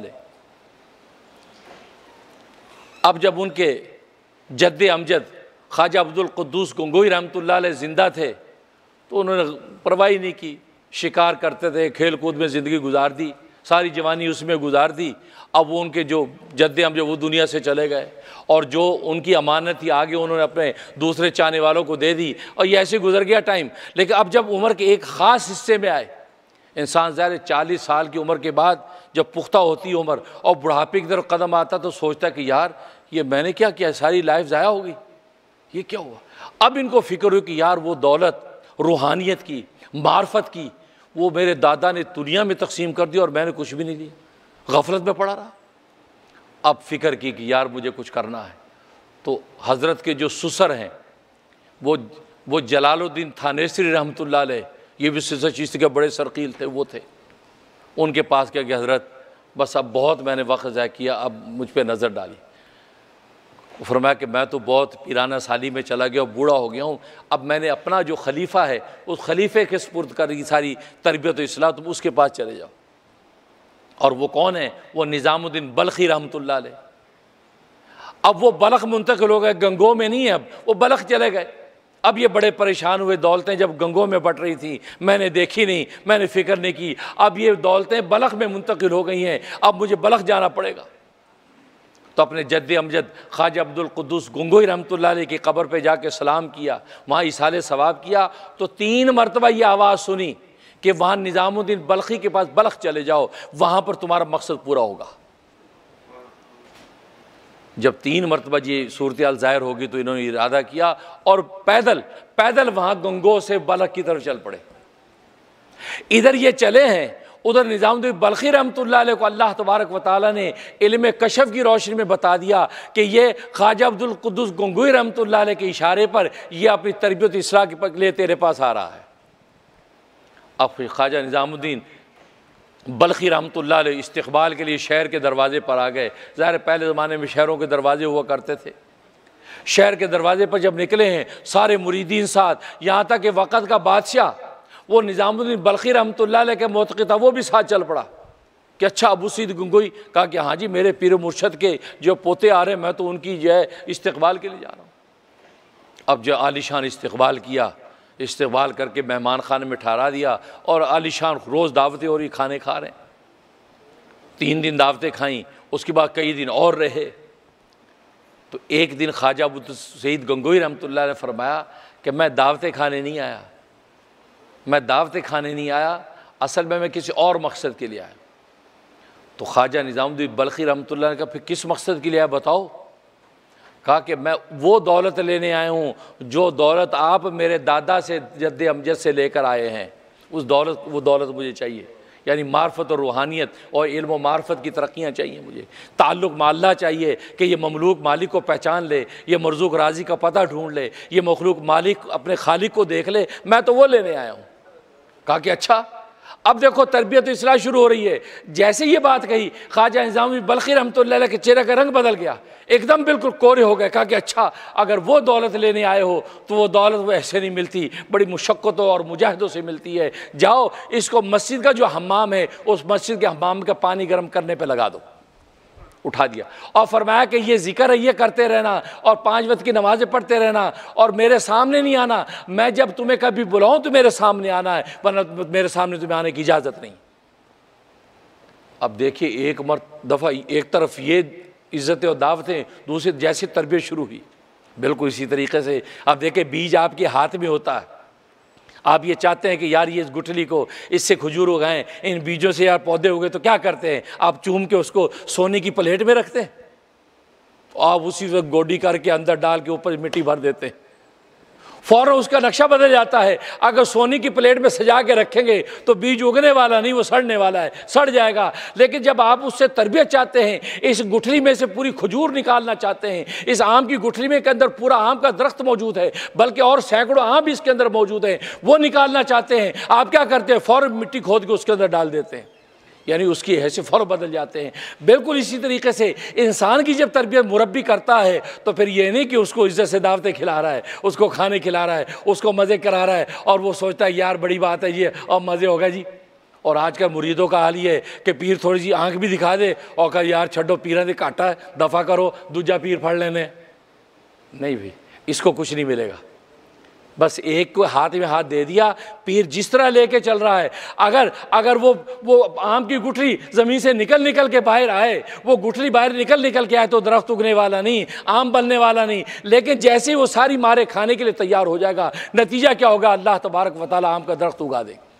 अब जब उनके जद्द अमजद ख्वाजा अब्दुल कुद्दूस गंगोई रहमत ज़िंदा थे तो उन्होंने परवाही नहीं की शिकार करते थे खेल कूद में ज़िंदगी गुजार दी सारी जवानी उसमें गुजार दी अब वो उनके जो जद्द अमजद वो दुनिया से चले गए और जो उनकी अमानत थी आगे उन्होंने अपने दूसरे चाहने वालों को दे दी और ये ऐसे गुजर गया टाइम लेकिन अब जब उम्र के एक ख़ास हिस्से में आए इंसान ज़्यादा चालीस साल की उम्र के बाद जब पुख्ता होती उम्र और बुढ़ापे की तरफ कदम आता तो सोचता कि यार ये मैंने क्या किया सारी लाइफ ज़ाया हो गई ये क्या हुआ अब इनको फिक्र हुई कि यार वो दौलत रूहानियत की मार्फत की वो मेरे दादा ने दुनिया में तकसीम कर दी और मैंने कुछ भी नहीं लिया गफलत में पड़ा रहा अब फिक्र की कि यार मुझे कुछ करना है तो हज़रत के जो सुसर हैं वो वो जलालुद्दीन थानेसरी रहमतुल्लाह ये भी सिसर चीज के बड़े सरकील थे वो थे उनके पास क्या कि हज़रत बस अब बहुत मैंने वक्त ज़ाय किया अब मुझ पर नज़र डाली फरमाया कि मैं तो बहुत पिराना साली में चला गया और बूढ़ा हो गया हूँ अब मैंने अपना जो खलीफा है उस खलीफे के स्पुर्द कर सारी तरबियत असलाह तुम उसके पास चले जाओ और वो कौन है वो निज़ामुद्दीन बल्खी रहमत अब वो बलख मुंतकिल हो गए गंगो में नहीं है अब वो बलख चले गए अब ये बड़े परेशान हुए दौलतें जब गंगों में बट रही थी मैंने देखी नहीं मैंने फ़िक्र नहीं की अब ये दौलतें बलख में मुंतकिल हो गई हैं अब मुझे बलख जाना पड़ेगा तो अपने जद्द अमजद ख्वाजा अब्दुल कुद्दूस गंगोई रहमत की कब्र पर जाके सलाम किया वहाँ इसाले सवाब किया तो तीन मरतबा ये आवाज़ सुनी कि वहाँ निज़ामुद्दीन बल्खी के पास बलख चले जाओ वहाँ पर तुम्हारा मकसद पूरा होगा जब तीन मरतबा ये सूरत ज़ाहिर होगी तो इन्होंने इरादा किया और पैदल पैदल वहाँ गंगो से बलख की तरफ चल पड़े इधर ये चले हैं उधर निज़ामुद्दीन बल्खी रहमत को अल्लाह तबारक वाली ने इल्म कशफ की रोशनी में बता दिया कि ये ख्वाजा अब्दुल्कुदस गंगोई रहमत के इशारे पर यह अपनी तरबियत इसरा के लिए तेरे पास आ रहा है अब ख्वाजा निज़ामुद्दीन बल्खी रहमत इस्तबाल के लिए शहर के दरवाज़े पर आ गए ज़ाहिर पहले ज़माने में शहरों के दरवाज़े हुआ करते थे शहर के दरवाज़े पर जब निकले हैं सारे मुरीदीन साथ यहाँ तक कि वक़्त का बादशाह वो निज़ामुद्दीन बल्खी रहमत के मोतक़ था वो भी साथ चल पड़ा कि अच्छा अबू सीद गंगोई कहा कि हाँ जी मेरे पीर मुरशद के जो पोते आ रहे हैं मैं तो उनकी जो है इस्तबाल के लिए जा रहा हूँ अब जो आलिशान इस्तबाल किया इस्तेमाल करके मेहमान खाने में ठहरा दिया और आलिशान रोज़ दावतें और रही खाने खा रहे हैं तीन दिन दावतें खाई उसके बाद कई दिन और रहे तो एक दिन ख्वाजा बुद्ध सईद गंगोई रहमतुल्लाह ने फरमाया कि मैं दावतें खाने नहीं आया मैं दावतें खाने नहीं आया असल में मैं किसी और मकसद के लिए आया तो ख्वाजा निज़ामुद्दीन बल्खी रहमतुल्लाह ने कहा फिर किस मकसद के लिए आया बताओ कहा कि मैं वो दौलत लेने आया हूँ जो दौलत आप मेरे दादा से जद अमजद से लेकर आए हैं उस दौलत वो दौलत मुझे चाहिए यानी मार्फत और रूहानियत और इल्म मार्फत की तरक्याँ चाहिए मुझे ताल्लुक माल्ला चाहिए कि ये ममलूक मालिक को पहचान ले ये मरजूक राजी का पता ढूंढ ले ये मखलूक मालिक अपने खालिक को देख ले मैं तो वो लेने आया हूँ कहा कि अच्छा अब देखो तरबियत तो इसलाह शुरू हो रही है जैसे ये बात कही ख्वाजा निज़ामी बल्कि रमत के चेहरे का रंग बदल गया एकदम बिल्कुल कोरे हो गए कहा कि अच्छा अगर वो दौलत लेने आए हो तो वो दौलत वो ऐसे नहीं मिलती बड़ी मुशक्क़तों और मुजाहदों से मिलती है जाओ इसको मस्जिद का जो हमाम है उस मस्जिद के हमाम का पानी गर्म करने पर लगा दो उठा दिया और फरमाया कि ये जिक्र है ये करते रहना और पांच वक्त की नमाज़ें पढ़ते रहना और मेरे सामने नहीं आना मैं जब तुम्हें कभी बुलाऊं तो मेरे सामने आना है वरना मेरे सामने तुम्हें आने की इजाज़त नहीं अब देखिए एक मर दफ़ा एक तरफ ये इज़्ज़तें और दावतें दूसरी जैसी तरबियत शुरू हुई बिल्कुल इसी तरीके से अब देखिए बीज आपके हाथ में होता है आप ये चाहते हैं कि यार ये इस गुठली को इससे खजूर उगाएं इन बीजों से यार पौधे उगे तो क्या करते हैं आप चूम के उसको सोने की प्लेट में रखते हैं तो आप उसी वक्त गोडी करके अंदर डाल के ऊपर मिट्टी भर देते हैं फ़ौर उसका नक्शा बदल जाता है अगर सोने की प्लेट में सजा के रखेंगे तो बीज उगने वाला नहीं वो सड़ने वाला है सड़ जाएगा लेकिन जब आप उससे तरबियत चाहते हैं इस गुठली में से पूरी खजूर निकालना चाहते हैं इस आम की गुठली में के अंदर पूरा आम का दरख्त मौजूद है बल्कि और सैकड़ों आम भी इसके अंदर मौजूद हैं वो निकालना चाहते हैं आप क्या करते हैं फ़ौर मिट्टी खोद के उसके अंदर डाल देते हैं यानी उसकी हैसियत फ़ौर बदल जाते हैं बिल्कुल इसी तरीके से इंसान की जब तरबियत मुरबी करता है तो फिर ये नहीं कि उसको इज्जत से दावतें खिला रहा है उसको खाने खिला रहा है उसको मज़े करा रहा है और वो सोचता है यार बड़ी बात है ये और मज़े होगा जी और आज का मुरीदों का हाल ये है कि पीर थोड़ी सी आँख भी दिखा दे और कह यार छड्डो पीरें दे काटा है दफ़ा करो दूजा पीर फड़ लेने नहीं भाई इसको कुछ नहीं मिलेगा बस एक को हाथ में हाथ दे दिया पीर जिस तरह लेके चल रहा है अगर अगर वो वो आम की गुठली ज़मीन से निकल निकल के बाहर आए वो गुठली बाहर निकल निकल के आए तो दरख्त उगने वाला नहीं आम बनने वाला नहीं लेकिन जैसे ही वो सारी मारे खाने के लिए तैयार हो जाएगा नतीजा क्या होगा अल्लाह तबारक वाली आम का दरख्त उगा देगा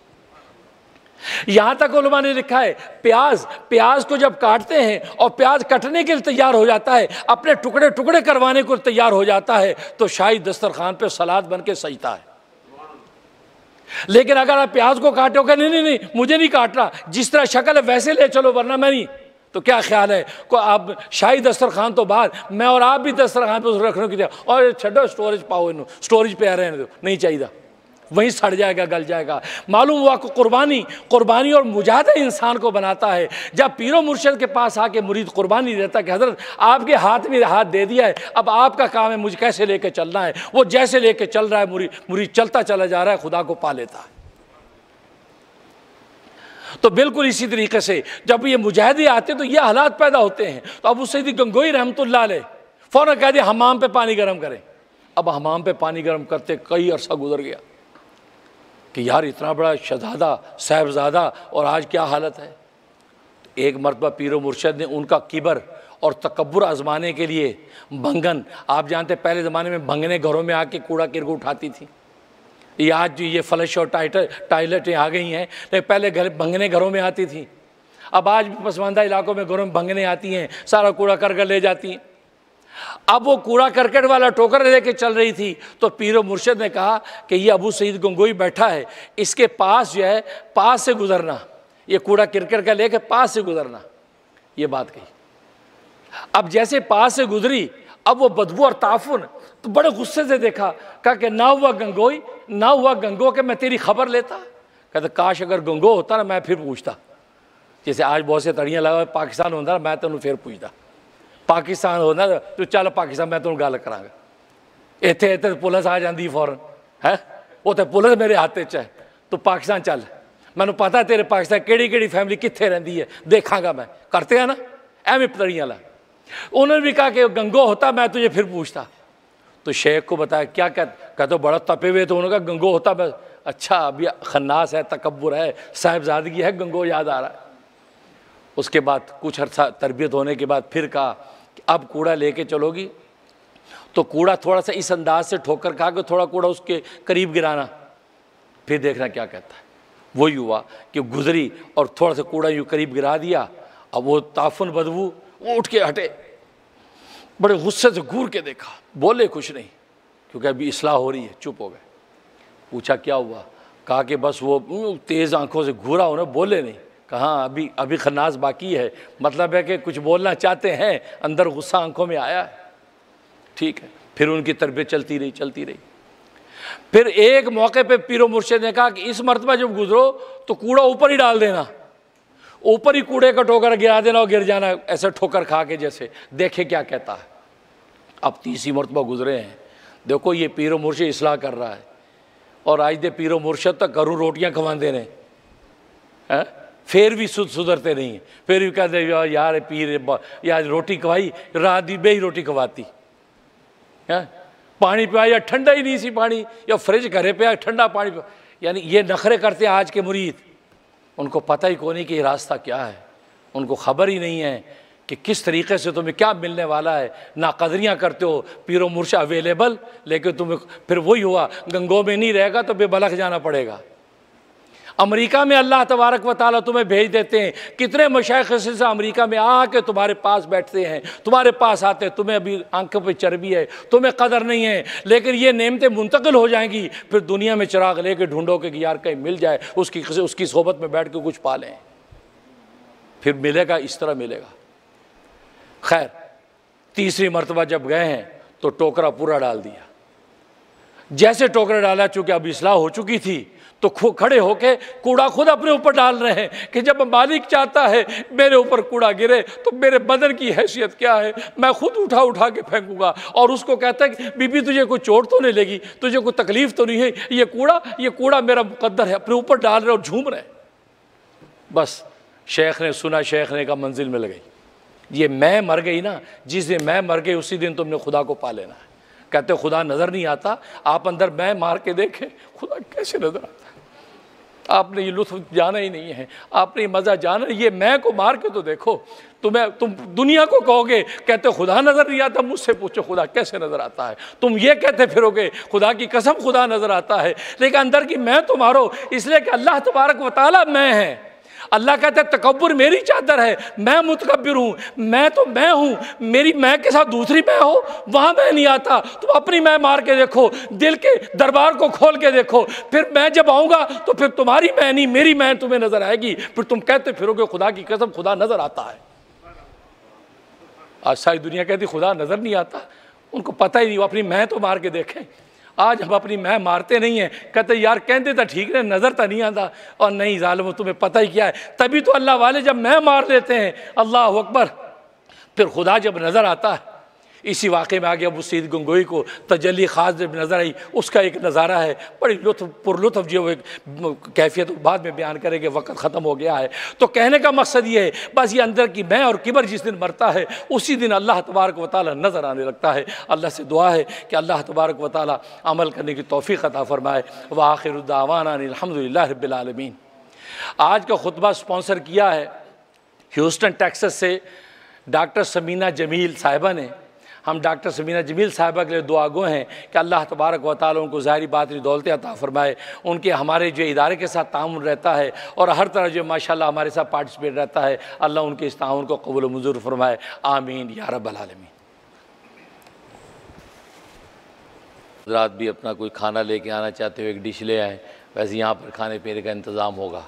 यहां तक ने लिखा है प्याज प्याज को जब काटते हैं और प्याज कटने के लिए तैयार हो जाता है अपने टुकड़े टुकड़े करवाने को तैयार हो जाता है तो शाही दस्तरखान पे सलाद बन के सजता है लेकिन अगर आप प्याज को काटोगे नहीं नहीं नहीं मुझे नहीं काटना जिस तरह शक्ल है वैसे ले चलो वरना मैं नहीं तो क्या ख्याल है को आप शाही दस्तरखान तो बाहर मैं और आप भी दस्तरखान पे रखने लिए और छोड़ो स्टोरेज पाओ इन स्टोरेज पे आ रहे हैं नहीं चाहिए वहीं सड़ जाएगा गल जाएगा मालूम हुआ कि कुर्बानी कुर्बानी और मुजाहदा इंसान को बनाता है जब पीरो मुर्शद के पास आके मुरीद कुर्बानी देता कि हजरत आपके हाथ में हाथ दे दिया है अब आपका काम है मुझे कैसे लेके चलना है वो जैसे लेके चल रहा है मुरीद मुरीद चलता चला जा रहा है खुदा को पा लेता है तो बिल्कुल इसी तरीके से जब ये मुजाहिदे आते तो ये हालात पैदा होते हैं तो अब उससे गंगोई रहमत फौरन कह दिया हमाम पे पानी गर्म करें अब हमाम पे पानी गर्म करते कई अरसा गुजर गया कि यार इतना बड़ा शहजादा साहबजादा और आज क्या हालत है एक मरतबा पीर मुर्शद ने उनका किबर और तकबर आजमाने के लिए भंगन आप जानते पहले ज़माने में भंगने घरों में आके कूड़ा किरको उठाती थी ये आज ये फ्लश और टाइटर टॉयलेटें आ गई हैं लेकिन तो पहले घर भंगने घरों में आती थी अब आज भी पसमानदा इलाकों में घरों में भंगने आती हैं सारा कूड़ा कर कर ले जाती हैं अब वो कूड़ा करकट वाला टोकर लेके चल रही थी तो पीर मुर्शद ने कहा कि ये अबू सईद गंगोई बैठा है इसके पास जो है पास से गुजरना ये कूड़ा करकट का लेके पास से गुजरना ये बात कही अब जैसे पास से गुजरी अब वो बदबू और ताफुन तो बड़े गुस्से से देखा कहा कि ना हुआ गंगोई ना हुआ गंगो के मैं तेरी खबर लेता कहते तो काश अगर गंगो होता ना मैं फिर पूछता जैसे आज बहुत से तड़ियाँ लगा पाकिस्तान होता ना मैं तेन तो फिर पूछता ਪਾਕਿਸਤਾਨ ਹੋਣਾ ਤੂੰ ਚੱਲ ਪਾਕਿਸਤਾਨ ਮੈਂ ਤੁਹਾਨੂੰ ਗੱਲ ਕਰਾਂਗਾ ਇੱਥੇ ਇੱਥੇ ਪੁਲਿਸ ਆ ਜਾਂਦੀ ਫੌਰਨ ਹੈ ਉੱਥੇ ਪੁਲਿਸ ਮੇਰੇ ਹੱਥ 'ਚ ਹੈ ਤੂੰ ਪਾਕਿਸਤਾਨ ਚੱਲ ਮੈਨੂੰ ਪਤਾ ਤੇਰੇ ਪਾਕਿਸਤਾਨ ਕਿਹੜੀ ਕਿਹੜੀ ਫੈਮਿਲੀ ਕਿੱਥੇ ਰਹਿੰਦੀ ਹੈ ਦੇਖਾਂਗਾ ਮੈਂ ਕਰਤੇ ਆ ਨਾ ਐਵੇਂ ਪਤੜੀਆਂ ਲਾ उन्होंने भी कहा कि गंगो होता मैं तुझे फिर पूछता तो शेख को बताया क्या कह कहते तो बड़ा तपे हुए तो उन्होंने कहा गंगो होता मैं अच्छा अभी खन्नास है तकबर है साहेबजादगी है गंगो याद आ रहा है उसके बाद कुछ अर्सा तरबियत होने के बाद फिर कहा कि अब कूड़ा लेके चलोगी तो कूड़ा थोड़ा सा इस अंदाज से ठोकर कहा कि थोड़ा कूड़ा उसके करीब गिराना फिर देखना क्या कहता है वो युवा कि गुजरी और थोड़ा सा कूड़ा यूँ करीब गिरा दिया अब वो ताफुन बदबू उठ के हटे बड़े गुस्से से घूर के देखा बोले कुछ नहीं क्योंकि अभी इसलाह हो रही है चुप हो गए पूछा क्या हुआ कहा कि बस वो तेज़ आंखों से घूरा उन्हें बोले नहीं कहाँ अभी अभी खनास बाकी है मतलब है कि कुछ बोलना चाहते हैं अंदर गुस्सा आंखों में आया है ठीक है फिर उनकी तरबियत चलती रही चलती रही फिर एक मौके पे पीरो मुर्शद ने कहा कि इस मरतबा जब गुजरो तो कूड़ा ऊपर ही डाल देना ऊपर ही कूड़े का ठोकर गिरा देना और गिर जाना ऐसे ठोकर खा के जैसे देखे क्या कहता है अब तीसरी मरतबा गुजरे हैं देखो ये पीरो मुर्शद इसलाह कर रहा है और आज दे पीरो मुर्शद तक घरों रोटियां दे रहे हैं फिर भी सुध सुधरते नहीं है फिर भी कहते यार पीर यार रोटी खवाई रात दी बे ही रोटी खवाती है हाँ? पानी पिया या ठंडा ही नहीं सी पानी या फ्रिज घरे पे ठंडा पानी पिया यानी ये नखरे करते हैं आज के मुरीद उनको पता ही कौन नहीं कि ये रास्ता क्या है उनको खबर ही नहीं है कि किस तरीके से तुम्हें क्या मिलने वाला है नाकदरियाँ करते हो पीरो मुर्शा अवेलेबल लेकिन तुम्हें फिर वही हुआ गंगों में नहीं रहेगा तो बेबलख जाना पड़ेगा अमेरिका में अल्लाह तबारक व ताली तुम्हें भेज देते हैं कितने मशाइ से अमेरिका में आके तुम्हारे पास बैठते हैं तुम्हारे पास आते हैं तुम्हें अभी आंखों पर चर्बी है तुम्हें कदर नहीं है लेकिन ये नेमतें मुंतकिल हो जाएंगी फिर दुनिया में चिराग लेके ढूंढो कि यार कहीं मिल जाए उसकी उसकी सोबत में बैठ के कुछ पा लें फिर मिलेगा इस तरह मिलेगा खैर तीसरी मरतबा जब गए हैं तो टोकरा पूरा डाल दिया जैसे टोकरा डाला चूंकि अब इसलाह हो चुकी थी तो खड़े होके कूड़ा खुद अपने ऊपर डाल रहे हैं कि जब मालिक चाहता है मेरे ऊपर कूड़ा गिरे तो मेरे बदन की हैसियत क्या है मैं खुद उठा उठा के फेंकूंगा और उसको कहता है कि बीबी तुझे कोई चोट तो नहीं लेगी तुझे कोई तकलीफ तो नहीं है ये कूड़ा ये कूड़ा मेरा मुकद्दर है अपने ऊपर डाल रहे और झूम रहे बस शेख ने सुना शेख ने कहा मंजिल में लगाई ये मैं मर गई ना जिस दिन मैं मर गई उसी दिन तुमने खुदा को पा लेना है कहते खुदा नज़र नहीं आता आप अंदर मैं मार के देखें खुदा कैसे नज़र आता आपने ये लुत्फ जाना ही नहीं है आपने मज़ा जाना ये मैं को मार के तो देखो तुम्हें तुम दुनिया को कहोगे कहते खुदा नज़र नहीं आता मुझसे पूछो खुदा कैसे नज़र आता है तुम ये कहते फिरोगे खुदा की कसम खुदा नज़र आता है लेकिन अंदर की मैं तुम्हारो तो इसलिए कि अल्लाह तबारक वाली मैं है अल्लाह कहते हैं तकबर मेरी चादर है मैं मुतकबर हूँ मैं तो मैं हूँ मेरी मैं के साथ दूसरी मैं हो वहाँ मैं नहीं आता तुम अपनी मैं मार के देखो दिल के दरबार को खोल के देखो फिर मैं जब आऊँगा तो फिर तुम्हारी मैं नहीं मेरी मैं तुम्हें नज़र आएगी फिर तुम कहते फिरोगे खुदा की कसम खुदा नज़र आता है आज सारी दुनिया कहती खुदा नज़र नहीं आता उनको पता ही नहीं वो अपनी मैं तो मार के देखें आज हम अपनी मैं मारते नहीं हैं कहते यार कहते तो ठीक है नज़र तो नहीं आता और नहीं ालम तुम्हें पता ही क्या है तभी तो अल्लाह वाले जब मैं मार लेते हैं अल्लाह अकबर फिर खुदा जब नज़र आता है इसी वाक़े में आ गया अबू सईद गंगोई को तजली ख़ास जब नज़र आई उसका एक नज़ारा है बड़ी लुत्फ पुरलुत्फ जो एक कैफियत बाद में बयान करेंगे वक्त ख़त्म हो गया है तो कहने का मकसद ये है बस ये अंदर की मैं और किबर जिस दिन मरता है उसी दिन अल्लाह तबारक व नज़र आने लगता है अल्लाह से दुआ है कि अल्लाह तबारक व अमल करने की तोफ़ी अता फ़रमाए व आख़िर अलहमदिल्ला रबालमीन आज का खुतबा स्पॉन्सर किया है ह्यूस्टन टेक्सस से डॉक्टर समीना जमील साहिबा ने हम डॉक्टर सबीना जमील साहबा के लिए दुआ गो हैं कि अल्लाह तबारक व को उनको ज़ाहरी बातरी दौलत अता फ़रमाए उनके हमारे जो इदारे के साथ ताउन रहता है और हर तरह जो माशा हमारे साथ पार्टिसपेट रहता है अल्लाह उनके इस ताउन को कबूल मंजूर फरमाए आमीन या रबालमीन रात भी अपना कोई खाना लेके आना चाहते हो एक डिश ले आएँ वैसे यहाँ पर खाने पीने का इंतज़ाम होगा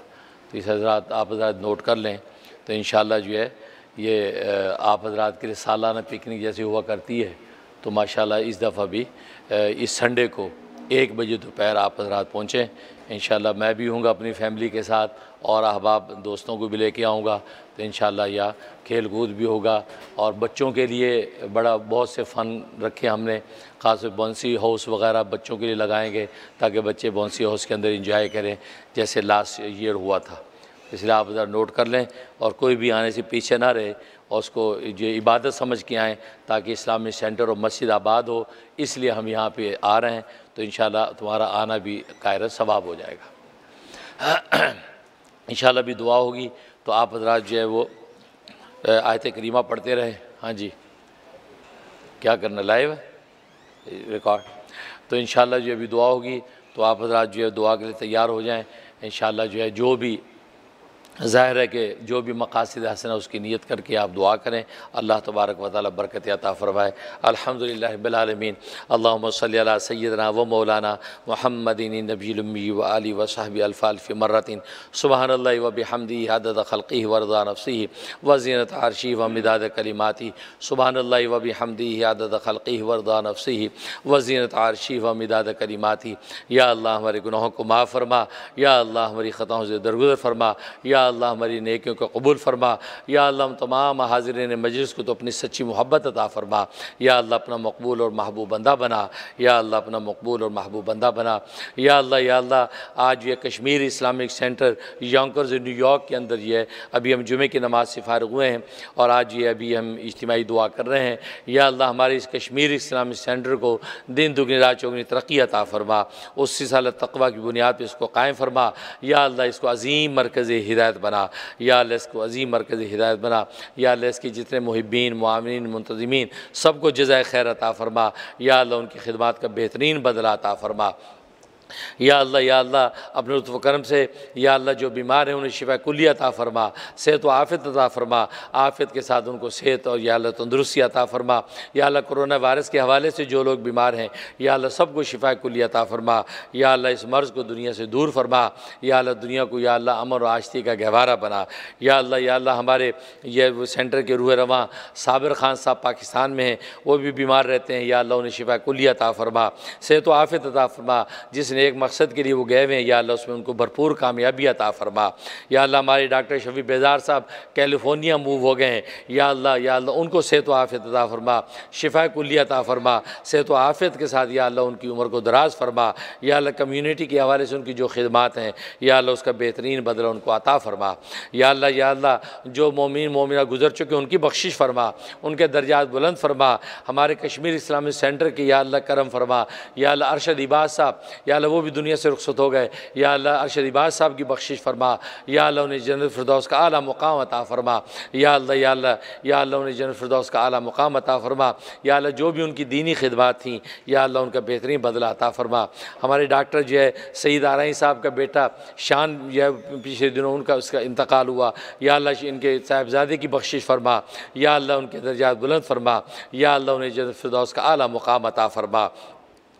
तो इस हजरात आप हजरात नोट कर लें तो इन जो है ये आप हजरात के लिए सालाना पिकनिक जैसी हुआ करती है तो माशाल्लाह इस दफ़ा भी इस संडे को एक बजे दोपहर आप हजरात पहुँचें इन मैं भी हूँगा अपनी फैमिली के साथ और अहबाब दोस्तों को भी लेके आऊँगा तो इन या खेल कूद भी होगा और बच्चों के लिए बड़ा बहुत से फ़न रखे हमने खास बंसी हाउस वगैरह बच्चों के लिए लगाएंगे ताकि बच्चे बंसी हाउस के अंदर इंजॉय करें जैसे लास्ट ईयर हुआ था इसलिए आप ज़रा नोट कर लें और कोई भी आने से पीछे ना रहे और उसको जो इबादत समझ के आएँ ताकि इस्लामी सेंटर और मस्जिद आबाद हो इसलिए हम यहाँ पे आ रहे हैं तो इन तुम्हारा आना भी कायरत सवाब हो जाएगा <clears throat> इन भी दुआ होगी तो आप हजरा जो है वो आयत करीमा पढ़ते रहे हाँ जी क्या करना लाइव रिकॉर्ड तो इन जो अभी दुआ होगी तो आप हजरात जो है दुआ के लिए तैयार हो जाएँ इन जो है जो भी ज़ाहिर है कि जो भी मकासद हसन है उसकी नीयत करके आप दुआ करें अल्लाह तबारक वाली बरकत अता फ़रमाए अलहमदिल्लाबीआलमीन अल्लाम सल सैदना व मौलाना महमदिन नबीलमी व साहब अलफालफ मरतिन सुबहान वबहमदी हदद खल़ी वरदा नफसी वजीनत आरशी वमदाद कलिमाती सुबहान हमदी हदद खल़ी वरदा नफसी वजीनत आरशी वमदाद कलिमाती या अल्लाह हमारे गुनाहों को माँ फरमा या अल्लाह हमारी ख़तों से दरगुजर फरमा या या अल्लाह हमारी नेकियों को कबूल फरमा या अल्लाह हम तमाम हाजरीन मजलिस को तो अपनी सच्ची मोहब्बत अता फरमा या अल्लाह अपना मकबूल और महबूब बंदा बना या अल्लाह अपना मकबूल और महबूब बंदा बना या अल्लाह या अल्लाह आज ये Kashmir Islamic centre Yonkers New York के अंदर ये अभी हम जुमे की नमाज से फारग हुए हैं और आज ये अभी हम इज्तमाही दुआ कर रहे हैं या अल्लाह हमारे इस कश्मीर इस्लामिक सेंटर को दिन दुगनी रात चौगनी तरक्की अता फरमा उस साल तकवा की बुनियाद पर इसको कायम फरमा या अल्लाह इसको अजीम मरकज़ हिदायत हिदायत बना या लेस को अजीम मरकज़ हिदायत बना या लेस के जितने महब्बीन मामिन मुंतजमीन सबको जजाय खैर अता फ़रमा या उनकी खिदमत का बेहतरीन बदला अता फ़रमा या अल्लाह या अल्लाह अपने लुफ़ करम से या अल्लाह जो बीमार हैं उन्हें शिफा कुल्ली अता फ़रमा सेहत व आफत अता फ़रमा आफत के साथ उनको सेहत और या अल्लाह तंदरुस्ती अता फ़रमा या अल्लाह कोरोना वायरस के हवाले से जो लोग बीमार हैं या अल्लाह सबको शिफा कुल्ली अता फ़रमा या अल्लाह इस मर्ज़ को दुनिया से दूर फरमा या अल्लाह दुनिया को या अल्लाह अमर और आश्ती का गहवारा बना या अल्लाह या अल्लाह हमारे ये सेंटर के रूह रवा साबिर खान साहब पाकिस्तान में हैं वो भी बीमार रहते हैं या अल्लाह उन्हें शिफा कुल्ली अता फ़रमा सेहत व आफत अता फ़रमा जिस एक मकसद के लिए वो गए हुए हैं या अल्लाह उसमें उनको भरपूर कामयाबी अता फ़रमा या अल्लाह हमारे डॉक्टर शफी बेजार साहब कैलिफोर्निया मूव हो गए हैं या अल्लाह या अल्लाह उनको सेहत आफ़ियत अता फ़रमा शिफा कुल्ली अता फ़रमा सेहत आफ़ियत के साथ या अल्लाह उनकी उम्र को दराज फ़रमा या अल्लाह कम्यूनिटी के हवाले से उनकी जो खदमात हैं या अल्लाह उसका बेहतरीन बदला उनको अता फ़रमा या अल्लाह या अल्लाह जो मोमिन मोमिना गुजर चुके उनकी बख्शिश फरमा उनके दर्जात बुलंद फरमा हमारे कश्मीर इस्लामिक सेंटर की या अल्लाह करम फरमा या अल्लाह अरशद इबाज साहब या अल्लाह वो भी दुनिया से रुखसत हो गए या अल्लाह अरशद इबाज साहब की बख्शिश फरमा या अल्लाह उन्हें जन्नत फ़रदौस का आला मुकाम अता फरमा या अल्लाह या अल्लाह या अल्लाह उन्हें जन्नत फ़रदौस का आला मुकाम अता फरमा या अल्लाह जो भी उनकी दीनी खिदमत थी या अल्लाह उनका बेहतरीन बदला अता फरमा हमारे डॉक्टर जो है सईद आरई साहब का बेटा शान जो है पिछले दिनों उनका उसका इंतकाल हुआ या अल्लाह इनके साहिबजादे की बख्शिश फरमा या अल्लाह उनके दर्जात बुलंद फरमा या अल्लाह उन्हें जन्नत फ़रदौस का आला मुकाम अता फरमा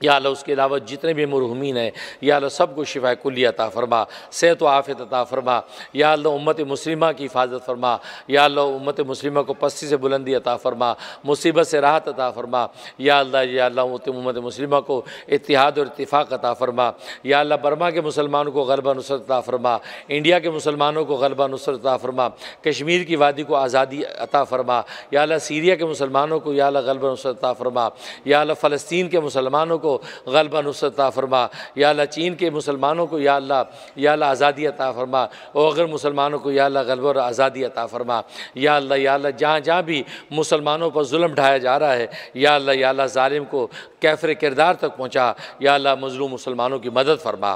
या अल्लाह उसके अलावा जितने भी मरहुमीन हैं या अल्लाह सबको शिफा कुल्ली अता फरमा सेहत व आफत अता फरमा या अल्लाह उम्मत मुस्लिमा की हिफाजत फरमा या अल्लाह उम्मत मुस्लिमा को पस्ती से बुलंदी अता फरमा मुसीबत से राहत अता फरमा या अल्लाह या अल्लाह उम्मत मुस्लिमा को इतिहाद और इतफ़ाक़ अता फरमा या अल्लाह बर्मा के मुसलमानों को गलबा नुसरत अता फरमा इंडिया के मुसलमानों को गलबा नुसरत अता फरमा कश्मीर की वादी को आज़ादी अता फरमा या अल्लाह सीरिया के मुसलमानों को या अल्लाह गलबा नुसरत अता फरमा या अल्लाह फ़लस्तीन के मुसलमानों को गलबा नुसरता फरमा या अल्लाह चीन के मुसलमानों को या अल्लाह या अल्लाह आज़ादी अता फरमा और अगर मुसलमानों को या अल्लाह गलबा और आज़ादी अता फरमा या अल्लाह या अल्लाह जहाँ जहाँ भी मुसलमानों पर जुल्म ढाया जा रहा है या अल्लाह या अल्लाह ालिम को कैफर किरदार तक पहुँचा या अल्लाह मजलूम मुसलमानों की मदद फरमा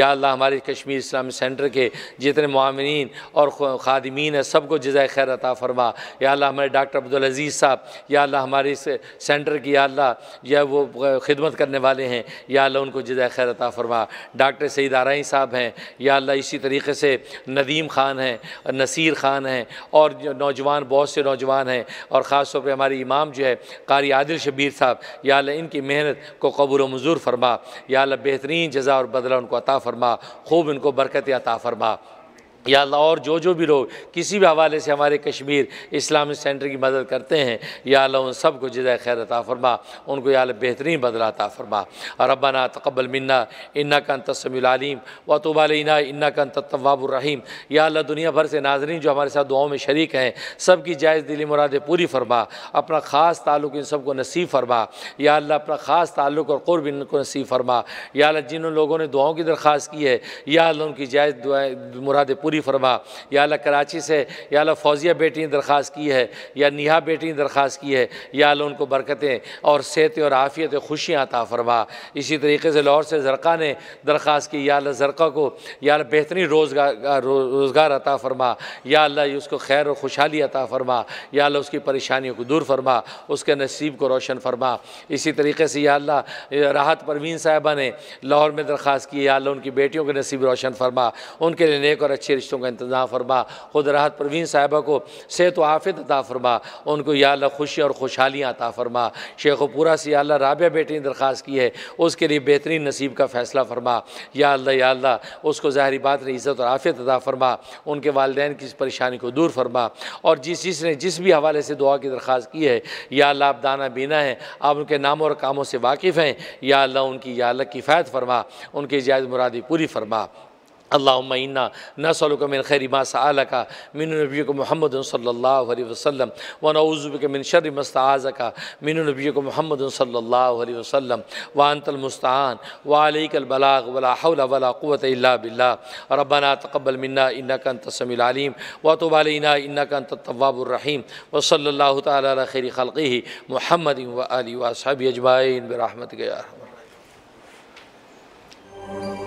या अल्लाह हमारे कश्मीर इस्लामी सेंटर के जितने मामिन और खादमीन है सबको जजाय खैर अता फरमा या अल्लाह हमारे डॉक्टर अब्दुल अजीज़ साहब या अल्लाह हमारे इस सेंटर की या अल्लाह या वो खिदमत कर करने वाले हैं या अल्लाह उनको जदा खैर अता फरमा डॉक्टर सईद आरई साहब हैं या अल्लाह इसी तरीके से नदीम ख़ान हैं नसीर ख़ान हैं और नौजवान बहुत से नौजवान हैं और ख़ास तौर पर हमारे इमाम जो है कारी आदिल शबीर साहब या अल्लाह इनकी मेहनत को कबूल मंजूर फरमा या अल्लाह बेहतरीन जजा और बदला उनको अता फरमा खूब इनको बरकत अता फरमा या अल्लाह और जो जो भी लोग किसी भी हवाले से हमारे कश्मीर इस्लामिक सेंटर की मदद करते हैं या अल्लाह उन सब को जदा खैर अता फ़रमा उनको या बेहतरीन बदला अता फ़रमा रबाना तकबल मन्ना इन्ना का तस्मिलम व तोबालना इन्ना कन तवाबुररहीम या अल्लाह दुनिया भर से नाजरीन जो हमारे साथ दुआओं में शरीक हैं सब की जायज़ दिली मुरादें पूरी फरमा अपना ख़ास ताल्लुक इन सबको नसीब फरमा या अल्लाह अपना ख़ास ताल्लुक और क़ुरब इनको नसीब फरमा या अल्लाह जिन लोगों ने दुआओं की दरख्वास्त की है या अल्लाह उनकी जायज़ दुआ मुरादें पूरी फरमा या अल्लाह कराची से या अल्लाह फौजिया बेटी ने दरख्वास्त की है या निहा बेटी ने दरख्वास्त की है या अल्लाह उनको बरकतें और सेहत और आफियत खुशियाँ अता फरमा इसी तरीके से लाहौर से ज़रका ने दरख्वास्त की या अल्लाह ज़रका को या अल्लाह बेहतरीन रोज़गार रोज़गार अता फरमा या अल्लाह उसको खैर और खुशहाली अता फरमा या अल्लाह उसकी परेशानियों को दूर फरमा उसके नसीब को रोशन फरमा इसी तरीके से या अल्लाह राहत परवीन साहिबा ने लाहौर में दरख्वास्त की या अल्लाह उनकी बेटियों के नसीब रोशन फरमा उनके लिए नेक और अच्छी रिश्तों का इंतजाम फरमा खुद राहत परवीन साहिबा को सेहत व आफित अता फ़रमा उनको या अल्लाह खुशी और खुशहालियाँ अता फ़रमा शेख पूरा से अल्लाह राबिया बेटी ने दरख्वास्त की है उसके लिए बेहतरीन नसीब का फ़ैसला फरमा या अल्लाह या अल्लाह उसको ज़ाहरी बात ने इज़्ज़त और आफियत अदा फरमा उनके वालदे की इस परेशानी को दूर फरमा और जिस चीज़ ने जिस भी हवाले से दुआ की दरख्वास्त की है या अल्लाह आप दाना बीना है आप उनके नामों और कामों से वाकिफ़ हैं या अल्लाह उनकी या अल्लाह किफ़ायत फरमा उनकी जायज़ मुरादी पूरी फरमा अल्लामना नसलकमिन खैरिमा सलका मिन नबी को महमद सल्ला वसलम व नौज़ुब के मिन शर मस्ताज़ का मिन नबी को महमद सल्ला वसलम वानतलमस्तान वालकलबलाग वला वलावत बिल्ला रबाना तकबल मन्ना इन्ना कन तसमीम वतबालना इन्ना कन तवाबुलरहीम तैरी तैर खल़ी महमद वाली वासब अजमाइन बरहमत गया